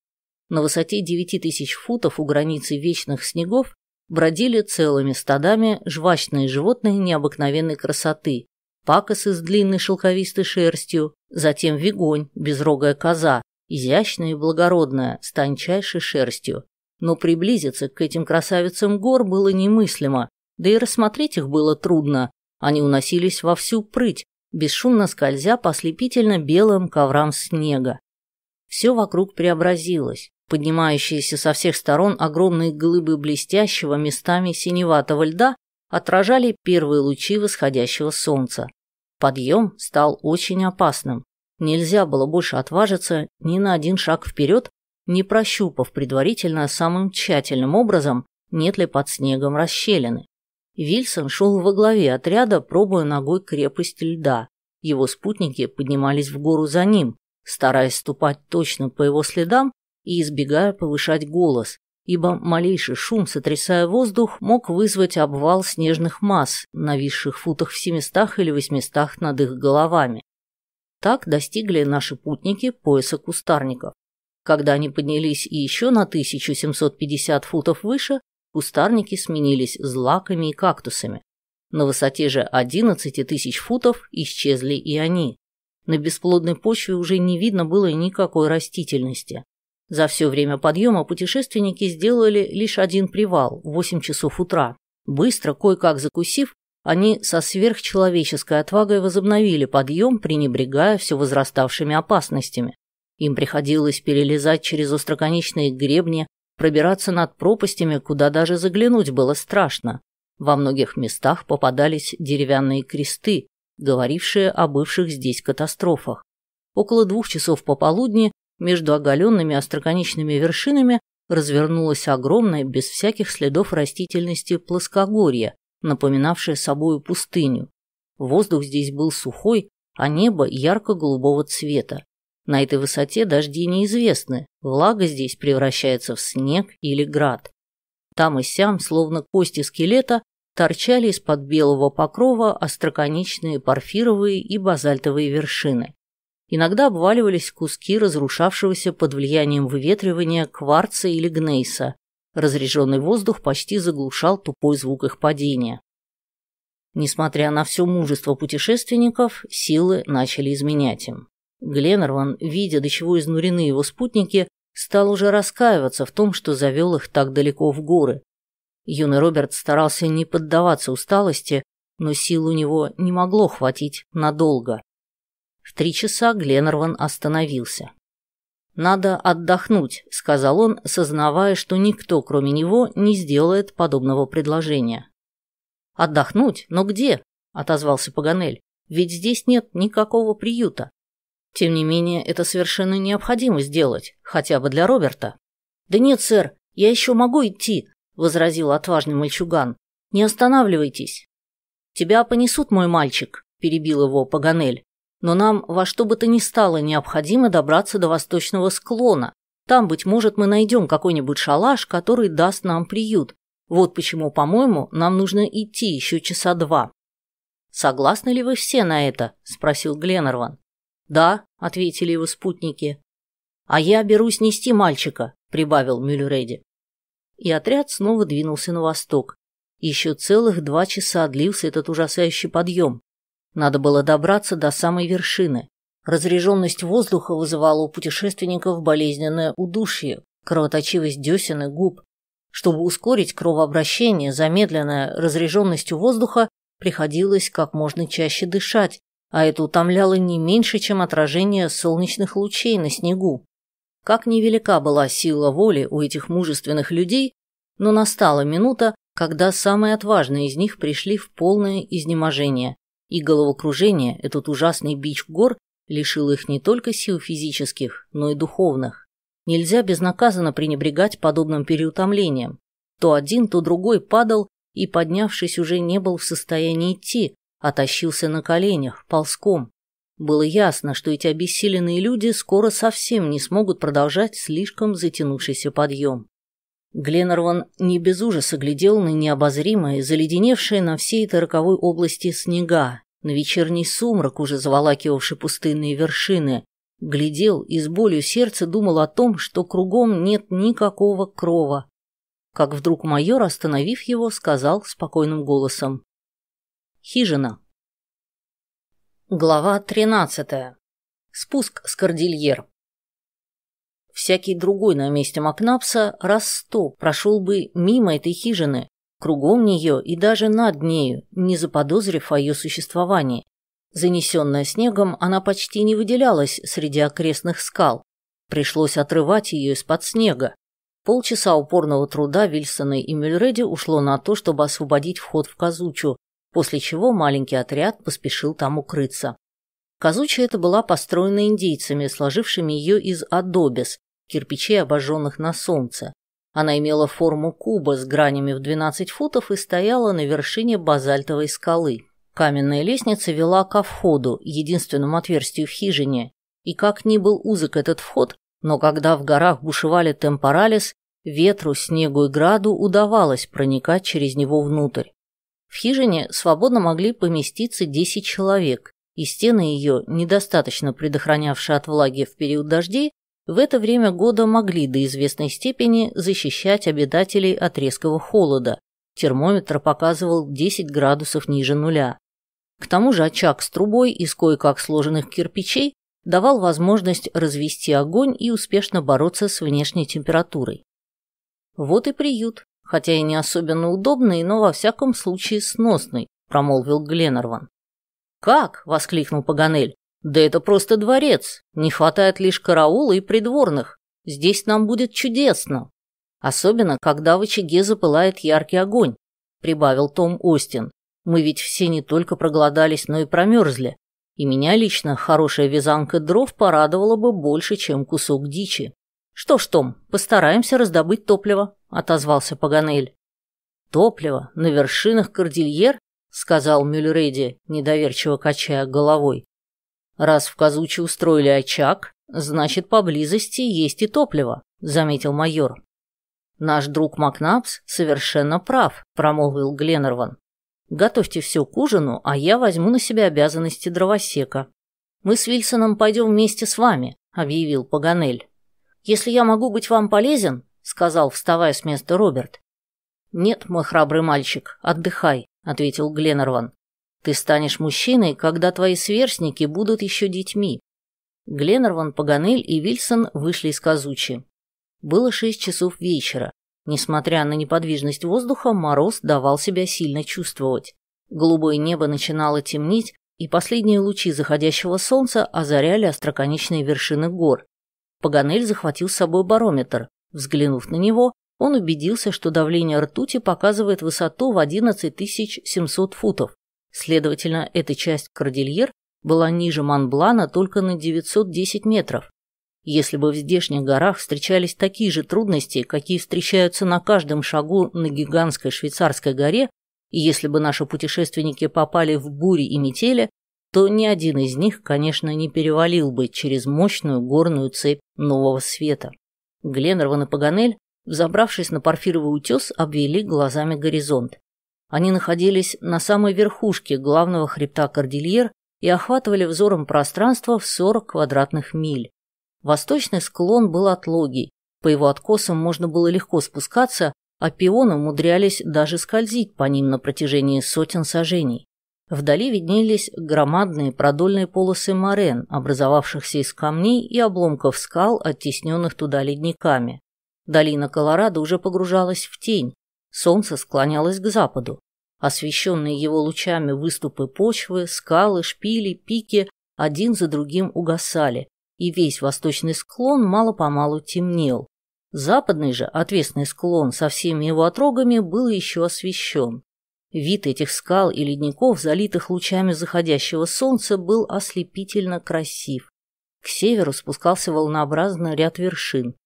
На высоте 9000 футов у границы вечных снегов бродили целыми стадами жвачные животные необыкновенной красоты, пакосы с длинной шелковистой шерстью, затем вигонь, безрогая коза, изящная и благородная, с тончайшей шерстью, но приблизиться к этим красавицам гор было немыслимо, да и рассмотреть их было трудно. Они уносились во всю прыть, бесшумно скользя по ослепительно белым коврам снега. Все вокруг преобразилось. Поднимающиеся со всех сторон огромные глыбы блестящего местами синеватого льда отражали первые лучи восходящего солнца. Подъем стал очень опасным. Нельзя было больше отважиться ни на один шаг вперед, не прощупав предварительно самым тщательным образом, нет ли под снегом расщелины. Вильсон шел во главе отряда, пробуя ногой крепость льда. Его спутники поднимались в гору за ним, стараясь ступать точно по его следам и избегая повышать голос, ибо малейший шум, сотрясая воздух, мог вызвать обвал снежных масс, нависших футах в семистах или восьмистах над их головами. Так достигли наши путники пояса кустарников. Когда они поднялись и еще на 1750 футов выше, кустарники сменились злаками и кактусами. На высоте же 11 тысяч футов исчезли и они. На бесплодной почве уже не видно было никакой растительности. За все время подъема путешественники сделали лишь один привал в 8 часов утра. Быстро, кое-как закусив, они со сверхчеловеческой отвагой возобновили подъем, пренебрегая все возраставшими опасностями. Им приходилось перелезать через остроконечные гребни, пробираться над пропастями, куда даже заглянуть было страшно. Во многих местах попадались деревянные кресты, говорившие о бывших здесь катастрофах. Около двух часов пополудни между оголенными остроконечными вершинами развернулось огромное, без всяких следов растительности, плоскогорье, напоминавшее собою пустыню. Воздух здесь был сухой, а небо ярко-голубого цвета. На этой высоте дожди неизвестны, влага здесь превращается в снег или град. Там и сям, словно кости скелета, торчали из-под белого покрова остроконечные порфировые и базальтовые вершины. Иногда обваливались куски разрушавшегося под влиянием выветривания кварца или гнейса. Разреженный воздух почти заглушал тупой звук их падения. Несмотря на все мужество путешественников, силы начали изменять им. Гленнерван, видя, до чего изнурены его спутники, стал уже раскаиваться в том, что завел их так далеко в горы. Юный Роберт старался не поддаваться усталости, но сил у него не могло хватить надолго. В три часа Гленнерван остановился. «Надо отдохнуть», — сказал он, сознавая, что никто, кроме него, не сделает подобного предложения. «Отдохнуть? Но где?» — отозвался Паганель. «Ведь здесь нет никакого приюта». Тем не менее, это совершенно необходимо сделать, хотя бы для Роберта. «Да нет, сэр, я еще могу идти», — возразил отважный мальчуган. «Не останавливайтесь». «Тебя понесут, мой мальчик», — перебил его Паганель. «Но нам во что бы то ни стало необходимо добраться до восточного склона. Там, быть может, мы найдем какой-нибудь шалаш, который даст нам приют. Вот почему, по-моему, нам нужно идти еще часа два». «Согласны ли вы все на это?» – спросил Гленнерван. «Да», — ответили его спутники. «А я берусь нести мальчика», — прибавил Мюллереди. И отряд снова двинулся на восток. Еще целых два часа длился этот ужасающий подъем. Надо было добраться до самой вершины. Разреженность воздуха вызывала у путешественников болезненное удушье, кровоточивость десен и губ. Чтобы ускорить кровообращение, замедленное разреженностью воздуха, приходилось как можно чаще дышать, а это утомляло не меньше, чем отражение солнечных лучей на снегу. Как невелика была сила воли у этих мужественных людей, но настала минута, когда самые отважные из них пришли в полное изнеможение, и головокружение, этот ужасный бич гор, лишил их не только сил физических, но и духовных. Нельзя безнаказанно пренебрегать подобным переутомлением. То один, то другой падал и, поднявшись, уже не был в состоянии идти, а на коленях, ползком. Было ясно, что эти обессиленные люди скоро совсем не смогут продолжать слишком затянувшийся подъем. Гленнерван не без ужаса глядел на необозримые, заледеневшие на всей этой роковой области снега, на вечерний сумрак, уже заволакивавший пустынные вершины, глядел и с болью сердца думал о том, что кругом нет никакого крова. Как вдруг майор, остановив его, сказал спокойным голосом. Хижина. Глава 13. Спуск с кордильер. Всякий другой на месте Макнапса раз сто прошел бы мимо этой хижины, кругом нее и даже над нею, не заподозрив о ее существовании. Занесенная снегом, она почти не выделялась среди окрестных скал. Пришлось отрывать ее из-под снега. Полчаса упорного труда Вильсона и Мюльреди ушло на то, чтобы освободить вход в Казучу, после чего маленький отряд поспешил там укрыться. Казуча эта была построена индейцами, сложившими ее из адобес, кирпичей, обожженных на солнце. Она имела форму куба с гранями в 12 футов и стояла на вершине базальтовой скалы. Каменная лестница вела ко входу, единственному отверстию в хижине. И как ни был узок этот вход, но когда в горах бушевали темпоралис, ветру, снегу и граду удавалось проникать через него внутрь. В хижине свободно могли поместиться 10 человек, и стены ее, недостаточно предохранявшие от влаги в период дождей, в это время года могли до известной степени защищать обитателей от резкого холода. Термометр показывал 10 градусов ниже нуля. К тому же очаг с трубой из кое-как сложенных кирпичей давал возможность развести огонь и успешно бороться с внешней температурой. Вот и приют, хотя и не особенно удобный, но во всяком случае сносный», — промолвил Гленнерван. «Как?» — воскликнул Паганель. «Да это просто дворец. Не хватает лишь караула и придворных. Здесь нам будет чудесно. Особенно, когда в очаге запылает яркий огонь», — прибавил Том Остин. «Мы ведь все не только проголодались, но и промерзли. И меня лично хорошая вязанка дров порадовала бы больше, чем кусок дичи». «Что ж, Том, постараемся раздобыть топливо», — отозвался Паганель. «Топливо на вершинах кордильер?» — сказал Мюллереди, недоверчиво качая головой. «Раз в Казуче устроили очаг, значит, поблизости есть и топливо», — заметил майор. «Наш друг Макнапс совершенно прав», — промолвил Гленнерван. «Готовьте все к ужину, а я возьму на себя обязанности дровосека». «Мы с Вильсоном пойдем вместе с вами», — объявил Паганель. «Если я могу быть вам полезен», — сказал, вставая с места Роберт. «Нет, мой храбрый мальчик, отдыхай», — ответил Гленнерван. «Ты станешь мужчиной, когда твои сверстники будут еще детьми». Гленнерван, Паганель и Вильсон вышли из Казучи. Было шесть часов вечера. Несмотря на неподвижность воздуха, мороз давал себя сильно чувствовать. Голубое небо начинало темнеть, и последние лучи заходящего солнца озаряли остроконечные вершины гор, Паганель захватил с собой барометр. Взглянув на него, он убедился, что давление ртути показывает высоту в 11 700 футов. Следовательно, эта часть Кордильер была ниже Монблана только на 910 метров. Если бы в здешних горах встречались такие же трудности, какие встречаются на каждом шагу на гигантской швейцарской горе, и если бы наши путешественники попали в бури и метели, то ни один из них, конечно, не перевалил бы через мощную горную цепь нового света. Гленнерван и Паганель, взобравшись на порфировый утес, обвели глазами горизонт. Они находились на самой верхушке главного хребта Кордильер и охватывали взором пространство в 40 квадратных миль. Восточный склон был отлогий, по его откосам можно было легко спускаться, а пионы умудрялись даже скользить по ним на протяжении сотен сажений. Вдали виднелись громадные продольные полосы морен, образовавшихся из камней и обломков скал, оттесненных туда ледниками. Долина Колорадо уже погружалась в тень, солнце склонялось к западу. Освещенные его лучами выступы почвы, скалы, шпили, пики один за другим угасали, и весь восточный склон мало-помалу темнел. Западный же, отвесный склон со всеми его отрогами, был еще освещен. Вид этих скал и ледников, залитых лучами заходящего солнца, был ослепительно красив. К северу спускался волнообразный ряд вершин.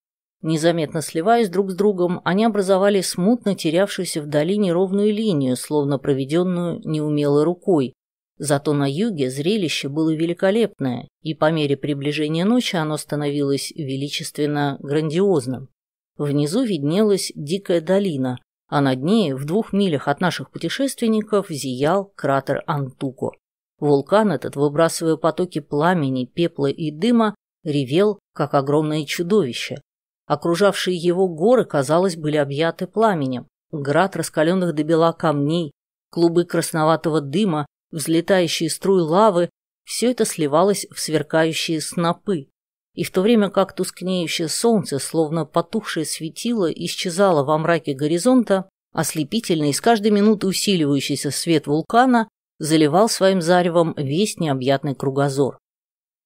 Незаметно сливаясь друг с другом, они образовали смутно терявшуюся в долине ровную линию, словно проведенную неумелой рукой. Зато на юге зрелище было великолепное, и по мере приближения ночи оно становилось величественно грандиозным. Внизу виднелась дикая долина, а над ней, в двух милях от наших путешественников, зиял кратер Антуко. Вулкан этот, выбрасывая потоки пламени, пепла и дыма, ревел, как огромное чудовище. Окружавшие его горы, казалось, были объяты пламенем. Град раскаленных до бела камней, клубы красноватого дыма, взлетающие струи лавы – все это сливалось в сверкающие снопы и в то время как тускнеющее солнце, словно потухшее светило, исчезало во мраке горизонта, ослепительный и с каждой минуты усиливающийся свет вулкана заливал своим заревом весь необъятный кругозор.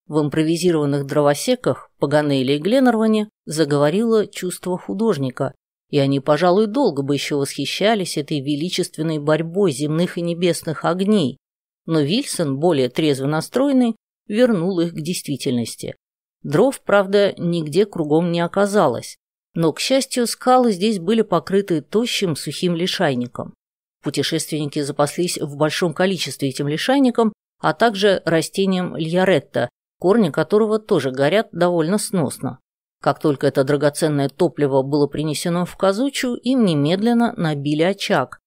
В импровизированных дровосеках Паганелли и Гленнерване заговорило чувство художника, и они, пожалуй, долго бы еще восхищались этой величественной борьбой земных и небесных огней, но Вильсон, более трезво настроенный, вернул их к действительности. Дров, правда, нигде кругом не оказалось, но, к счастью, скалы здесь были покрыты тощим сухим лишайником. Путешественники запаслись в большом количестве этим лишайником, а также растением льяретта, корни которого тоже горят довольно сносно. Как только это драгоценное топливо было принесено в Казучу, им немедленно набили очаг.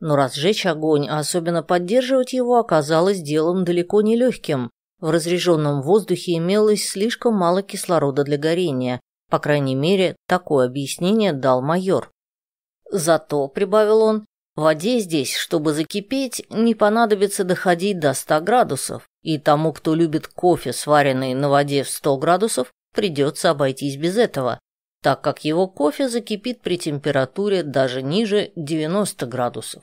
Но разжечь огонь, а особенно поддерживать его, оказалось делом далеко не легким, в разреженном воздухе имелось слишком мало кислорода для горения, по крайней мере, такое объяснение дал майор. Зато, прибавил он, в воде здесь, чтобы закипеть, не понадобится доходить до 100 градусов, и тому, кто любит кофе, сваренный на воде в 100 градусов, придется обойтись без этого, так как его кофе закипит при температуре даже ниже 90 градусов.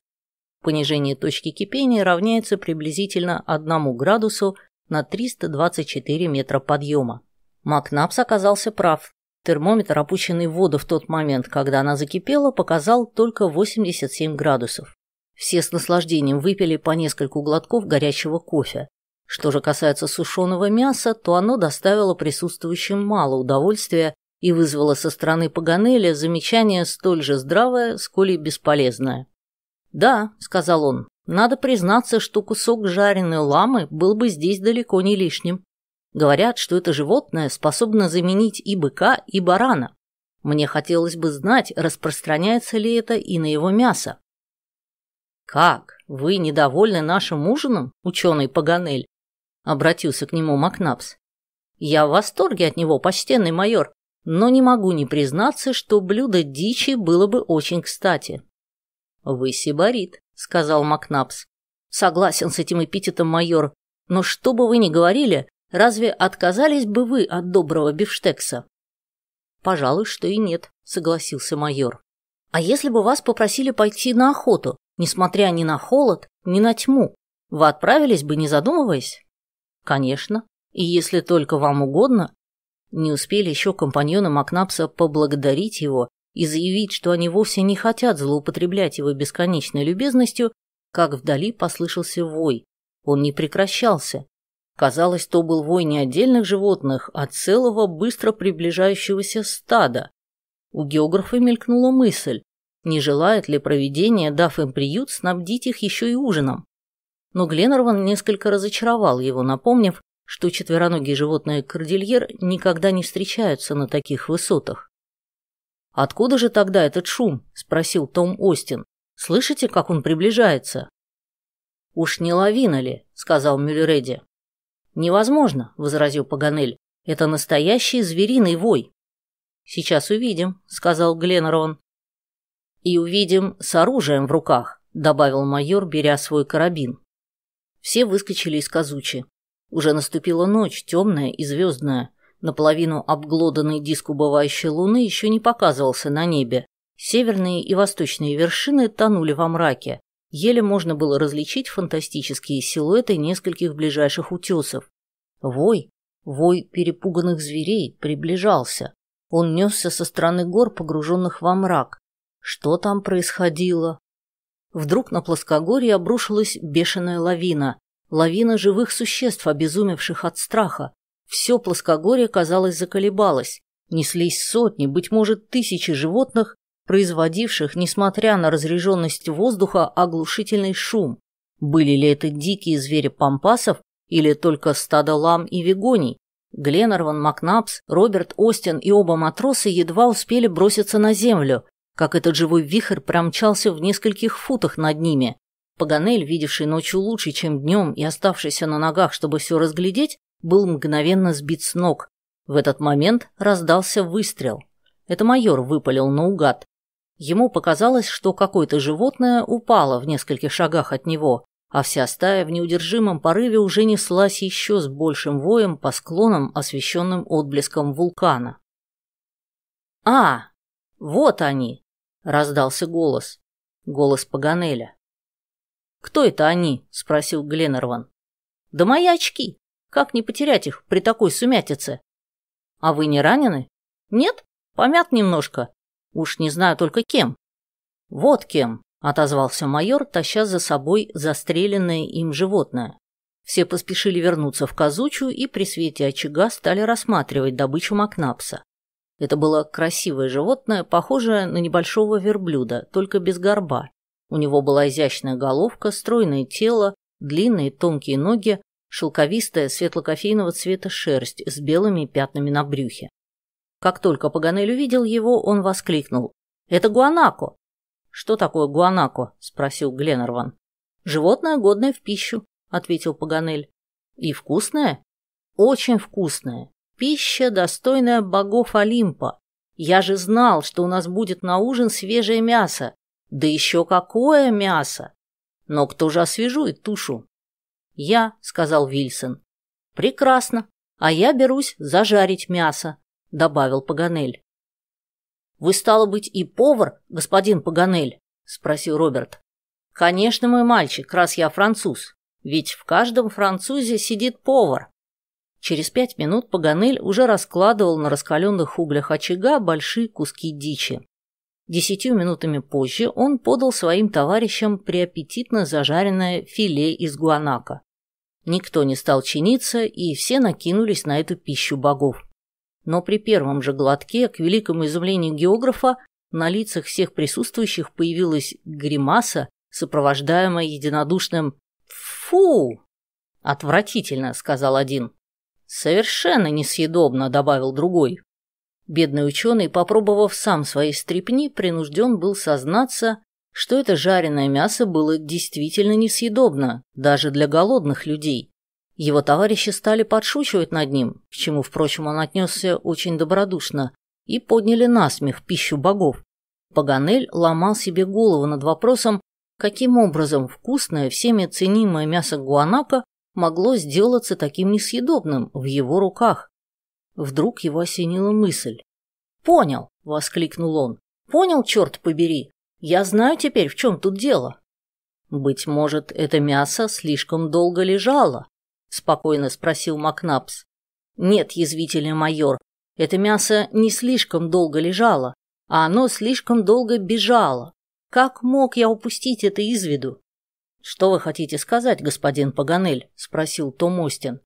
Понижение точки кипения равняется приблизительно 1 градусу на 324 метра подъема. Макнапс оказался прав. Термометр, опущенный в воду в тот момент, когда она закипела, показал только 87 градусов. Все с наслаждением выпили по нескольку глотков горячего кофе. Что же касается сушеного мяса, то оно доставило присутствующим мало удовольствия и вызвало со стороны Паганеля замечание столь же здравое, сколь и бесполезное. «Да», — сказал он, надо признаться, что кусок жареной ламы был бы здесь далеко не лишним. Говорят, что это животное способно заменить и быка, и барана. Мне хотелось бы знать, распространяется ли это и на его мясо. «Как? Вы недовольны нашим ужином, ученый Паганель?» — обратился к нему Макнапс. «Я в восторге от него, почтенный майор, но не могу не признаться, что блюдо дичи было бы очень кстати. «Вы сибарит», — сказал Макнапс. «Согласен с этим эпитетом, майор. Но что бы вы ни говорили, разве отказались бы вы от доброго бифштекса?» «Пожалуй, что и нет», — согласился майор. «А если бы вас попросили пойти на охоту, несмотря ни на холод, ни на тьму, вы отправились бы, не задумываясь?» «Конечно. И если только вам угодно, не успели еще компаньоны Макнапса поблагодарить его, и заявить, что они вовсе не хотят злоупотреблять его бесконечной любезностью, как вдали послышался вой. Он не прекращался. Казалось, то был вой не отдельных животных, а целого быстро приближающегося стада. У географа мелькнула мысль, не желает ли проведение, дав им приют, снабдить их еще и ужином. Но Гленнерван несколько разочаровал его, напомнив, что четвероногие животные кордильер никогда не встречаются на таких высотах. «Откуда же тогда этот шум?» – спросил Том Остин. «Слышите, как он приближается?» «Уж не лавина ли?» – сказал Мюллереди. «Невозможно», – возразил Паганель. «Это настоящий звериный вой». «Сейчас увидим», – сказал Гленнерон. «И увидим с оружием в руках», – добавил майор, беря свой карабин. Все выскочили из казучи. Уже наступила ночь, темная и звездная. Наполовину обглоданный диск убывающей луны еще не показывался на небе. Северные и восточные вершины тонули во мраке. Еле можно было различить фантастические силуэты нескольких ближайших утесов. Вой, вой перепуганных зверей, приближался. Он несся со стороны гор, погруженных во мрак. Что там происходило? Вдруг на плоскогорье обрушилась бешеная лавина. Лавина живых существ, обезумевших от страха. Все плоскогорье, казалось, заколебалось. Неслись сотни, быть может, тысячи животных, производивших, несмотря на разреженность воздуха, оглушительный шум. Были ли это дикие звери пампасов или только стадо лам и вегоний? Гленнерван, Макнапс, Роберт Остин и оба матроса едва успели броситься на землю, как этот живой вихрь промчался в нескольких футах над ними. Паганель, видевший ночью лучше, чем днем, и оставшийся на ногах, чтобы все разглядеть, был мгновенно сбит с ног. В этот момент раздался выстрел. Это майор выпалил наугад. Ему показалось, что какое-то животное упало в нескольких шагах от него, а вся стая в неудержимом порыве уже неслась еще с большим воем по склонам, освещенным отблеском вулкана. «А, вот они!» — раздался голос. Голос Паганеля. «Кто это они?» — спросил Гленнерван. «Да мои очки!» Как не потерять их при такой сумятице? А вы не ранены? Нет? Помят немножко. Уж не знаю только кем. Вот кем, отозвался майор, таща за собой застреленное им животное. Все поспешили вернуться в Казучу и при свете очага стали рассматривать добычу Макнапса. Это было красивое животное, похожее на небольшого верблюда, только без горба. У него была изящная головка, стройное тело, длинные тонкие ноги, шелковистая светло-кофейного цвета шерсть с белыми пятнами на брюхе. Как только Паганель увидел его, он воскликнул. «Это гуанако!» «Что такое гуанако?» – спросил Гленнерван. «Животное, годное в пищу», – ответил Паганель. «И вкусное?» «Очень вкусное. Пища, достойная богов Олимпа. Я же знал, что у нас будет на ужин свежее мясо. Да еще какое мясо! Но кто же освежует тушу?» «Я», — сказал Вильсон. «Прекрасно, а я берусь зажарить мясо», — добавил Паганель. «Вы, стало быть, и повар, господин Паганель?» — спросил Роберт. «Конечно, мой мальчик, раз я француз. Ведь в каждом французе сидит повар». Через пять минут Паганель уже раскладывал на раскаленных углях очага большие куски дичи. Десятью минутами позже он подал своим товарищам приаппетитно зажаренное филе из гуанака. Никто не стал чиниться, и все накинулись на эту пищу богов. Но при первом же глотке, к великому изумлению географа, на лицах всех присутствующих появилась гримаса, сопровождаемая единодушным «Фу!» «Отвратительно», — сказал один. «Совершенно несъедобно», — добавил другой. Бедный ученый, попробовав сам свои стрепни, принужден был сознаться, что это жареное мясо было действительно несъедобно, даже для голодных людей. Его товарищи стали подшучивать над ним, к чему, впрочем, он отнесся очень добродушно, и подняли насмех пищу богов. Паганель ломал себе голову над вопросом, каким образом вкусное, всеми ценимое мясо гуанака могло сделаться таким несъедобным в его руках. Вдруг его осенила мысль. «Понял!» — воскликнул он. «Понял, черт побери! Я знаю теперь, в чем тут дело. Быть может, это мясо слишком долго лежало? Спокойно спросил Макнапс. Нет, язвительный майор, это мясо не слишком долго лежало, а оно слишком долго бежало. Как мог я упустить это из виду? Что вы хотите сказать, господин Паганель? спросил Том Остин.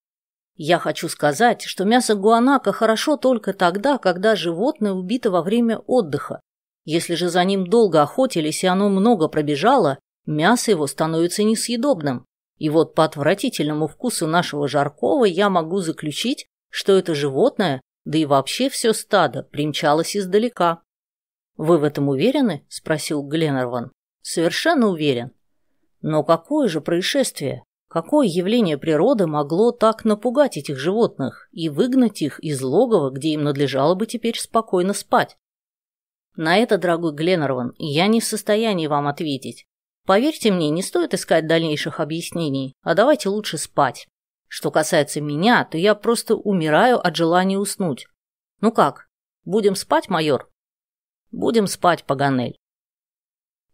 Я хочу сказать, что мясо гуанака хорошо только тогда, когда животное убито во время отдыха, если же за ним долго охотились и оно много пробежало, мясо его становится несъедобным. И вот по отвратительному вкусу нашего жаркого я могу заключить, что это животное, да и вообще все стадо, примчалось издалека. «Вы в этом уверены?» – спросил Гленнерван. «Совершенно уверен». «Но какое же происшествие? Какое явление природы могло так напугать этих животных и выгнать их из логова, где им надлежало бы теперь спокойно спать?» На это, дорогой Гленнерван, я не в состоянии вам ответить. Поверьте мне, не стоит искать дальнейших объяснений, а давайте лучше спать. Что касается меня, то я просто умираю от желания уснуть. Ну как, будем спать, майор? Будем спать, Паганель.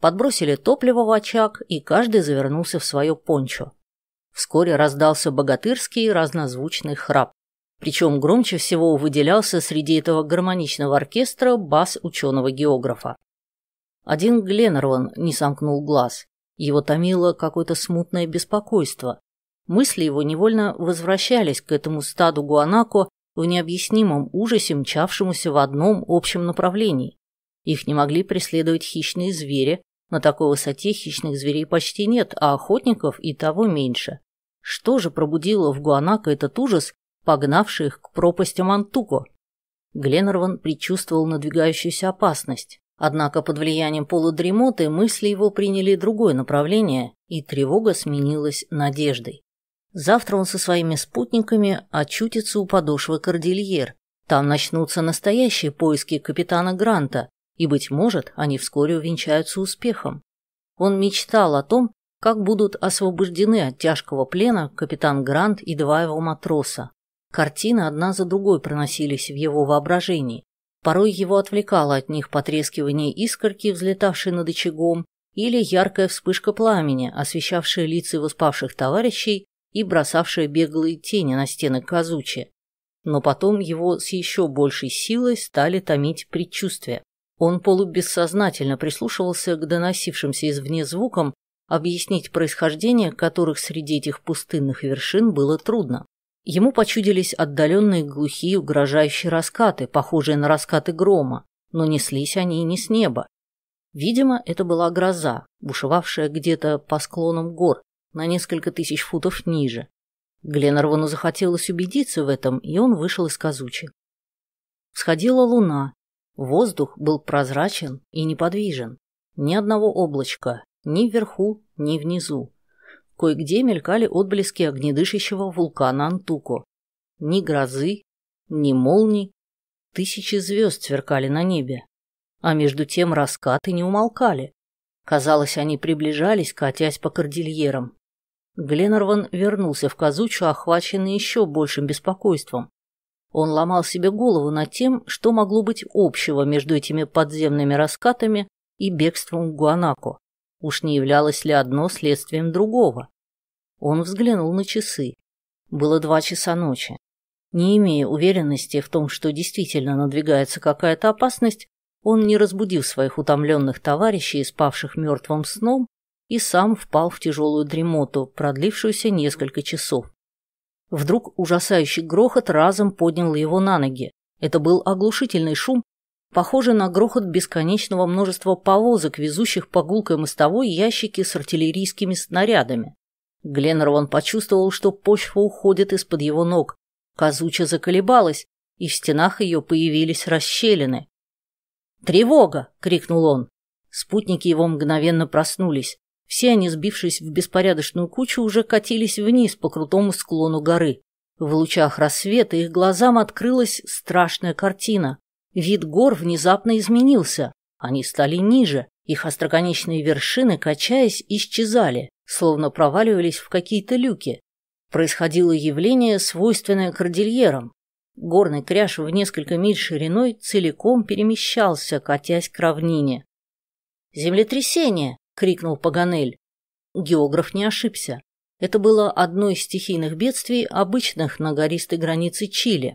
Подбросили топливо в очаг, и каждый завернулся в свое пончо. Вскоре раздался богатырский разнозвучный храп. Причем громче всего выделялся среди этого гармоничного оркестра бас ученого-географа. Один Гленнерван не сомкнул глаз. Его томило какое-то смутное беспокойство. Мысли его невольно возвращались к этому стаду Гуанако в необъяснимом ужасе, мчавшемуся в одном общем направлении. Их не могли преследовать хищные звери, на такой высоте хищных зверей почти нет, а охотников и того меньше. Что же пробудило в Гуанако этот ужас, погнавший их к пропасти Мантуко. Гленнерван предчувствовал надвигающуюся опасность. Однако под влиянием полудремоты мысли его приняли другое направление, и тревога сменилась надеждой. Завтра он со своими спутниками очутится у подошвы Кордильер. Там начнутся настоящие поиски капитана Гранта, и, быть может, они вскоре увенчаются успехом. Он мечтал о том, как будут освобождены от тяжкого плена капитан Грант и два его матроса. Картины одна за другой проносились в его воображении. Порой его отвлекало от них потрескивание искорки, взлетавшей над очагом, или яркая вспышка пламени, освещавшая лица воспавших товарищей и бросавшая беглые тени на стены казучи. Но потом его с еще большей силой стали томить предчувствия. Он полубессознательно прислушивался к доносившимся извне звукам, объяснить происхождение которых среди этих пустынных вершин было трудно. Ему почудились отдаленные глухие угрожающие раскаты, похожие на раскаты грома, но неслись они не с неба. Видимо, это была гроза, бушевавшая где-то по склонам гор, на несколько тысяч футов ниже. Гленнервану захотелось убедиться в этом, и он вышел из казучи. Сходила луна. Воздух был прозрачен и неподвижен. Ни одного облачка, ни вверху, ни внизу. Кое-где мелькали отблески огнедышащего вулкана Антуко. Ни грозы, ни молний. Тысячи звезд сверкали на небе. А между тем раскаты не умолкали. Казалось, они приближались, катясь по кордильерам. Гленнерван вернулся в Казучу, охваченный еще большим беспокойством. Он ломал себе голову над тем, что могло быть общего между этими подземными раскатами и бегством Гуанако. Уж не являлось ли одно следствием другого? Он взглянул на часы. Было два часа ночи. Не имея уверенности в том, что действительно надвигается какая-то опасность, он не разбудил своих утомленных товарищей, спавших мертвым сном, и сам впал в тяжелую дремоту, продлившуюся несколько часов. Вдруг ужасающий грохот разом поднял его на ноги. Это был оглушительный шум, Похоже на грохот бесконечного множества повозок, везущих по гулкой мостовой ящики с артиллерийскими снарядами. Гленнерван почувствовал, что почва уходит из-под его ног. Казуча заколебалась, и в стенах ее появились расщелины. «Тревога!» — крикнул он. Спутники его мгновенно проснулись. Все они, сбившись в беспорядочную кучу, уже катились вниз по крутому склону горы. В лучах рассвета их глазам открылась страшная картина. Вид гор внезапно изменился. Они стали ниже, их остроконечные вершины, качаясь, исчезали, словно проваливались в какие-то люки. Происходило явление, свойственное кордильерам. Горный кряж в несколько миль шириной целиком перемещался, катясь к равнине. «Землетрясение!» — крикнул Паганель. Географ не ошибся. Это было одно из стихийных бедствий, обычных на гористой границе Чили.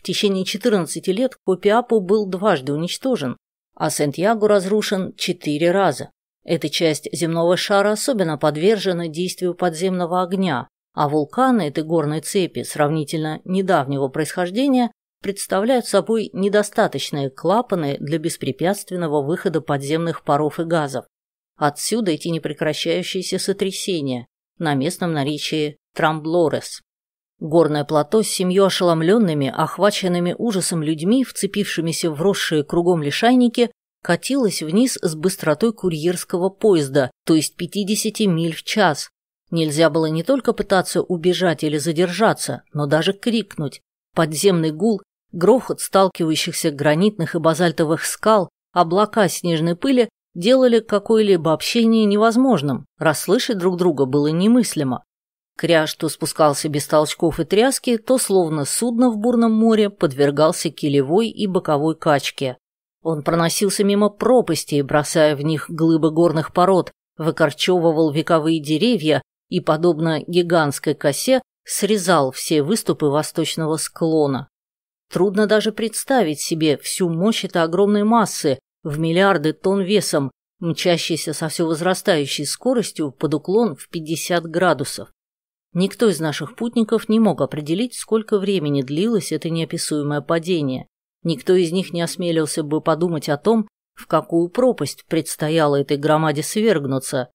В течение 14 лет Копиапу был дважды уничтожен, а Сантьяго разрушен четыре раза. Эта часть земного шара особенно подвержена действию подземного огня, а вулканы этой горной цепи сравнительно недавнего происхождения представляют собой недостаточные клапаны для беспрепятственного выхода подземных паров и газов. Отсюда эти непрекращающиеся сотрясения на местном наречии трамблорес. Горное плато с семью ошеломленными, охваченными ужасом людьми, вцепившимися в росшие кругом лишайники, катилось вниз с быстротой курьерского поезда, то есть 50 миль в час. Нельзя было не только пытаться убежать или задержаться, но даже крикнуть. Подземный гул, грохот сталкивающихся гранитных и базальтовых скал, облака снежной пыли делали какое-либо общение невозможным, расслышать друг друга было немыслимо. Кряж то спускался без толчков и тряски, то, словно судно в бурном море, подвергался килевой и боковой качке. Он проносился мимо пропастей, бросая в них глыбы горных пород, выкорчевывал вековые деревья и, подобно гигантской косе, срезал все выступы восточного склона. Трудно даже представить себе всю мощь этой огромной массы в миллиарды тонн весом, мчащейся со все возрастающей скоростью под уклон в 50 градусов. Никто из наших путников не мог определить, сколько времени длилось это неописуемое падение. Никто из них не осмелился бы подумать о том, в какую пропасть предстояло этой громаде свергнуться.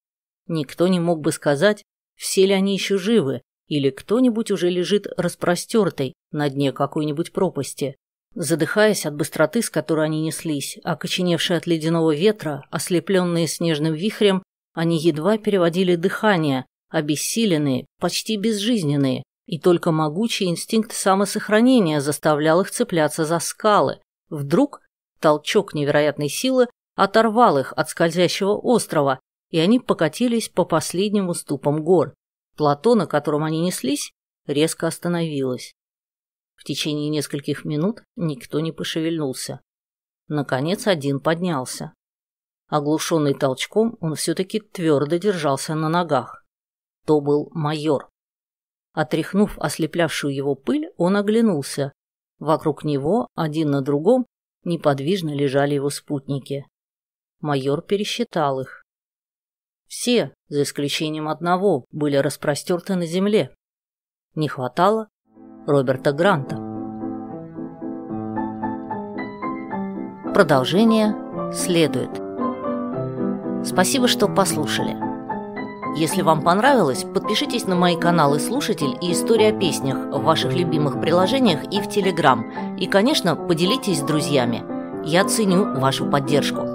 Никто не мог бы сказать, все ли они еще живы, или кто-нибудь уже лежит распростертый на дне какой-нибудь пропасти. Задыхаясь от быстроты, с которой они неслись, окоченевшие от ледяного ветра, ослепленные снежным вихрем, они едва переводили дыхание, обессиленные, почти безжизненные, и только могучий инстинкт самосохранения заставлял их цепляться за скалы. Вдруг толчок невероятной силы оторвал их от скользящего острова, и они покатились по последним уступам гор. Плато, на котором они неслись, резко остановилось. В течение нескольких минут никто не пошевельнулся. Наконец один поднялся. Оглушенный толчком, он все-таки твердо держался на ногах. То был майор. Отряхнув ослеплявшую его пыль, он оглянулся. Вокруг него, один на другом, неподвижно лежали его спутники. Майор пересчитал их. Все, за исключением одного, были распростерты на земле. Не хватало Роберта Гранта. Продолжение следует. Спасибо, что послушали. Если вам понравилось, подпишитесь на мои каналы «Слушатель» и «История о песнях» в ваших любимых приложениях и в Телеграм. И, конечно, поделитесь с друзьями. Я ценю вашу поддержку.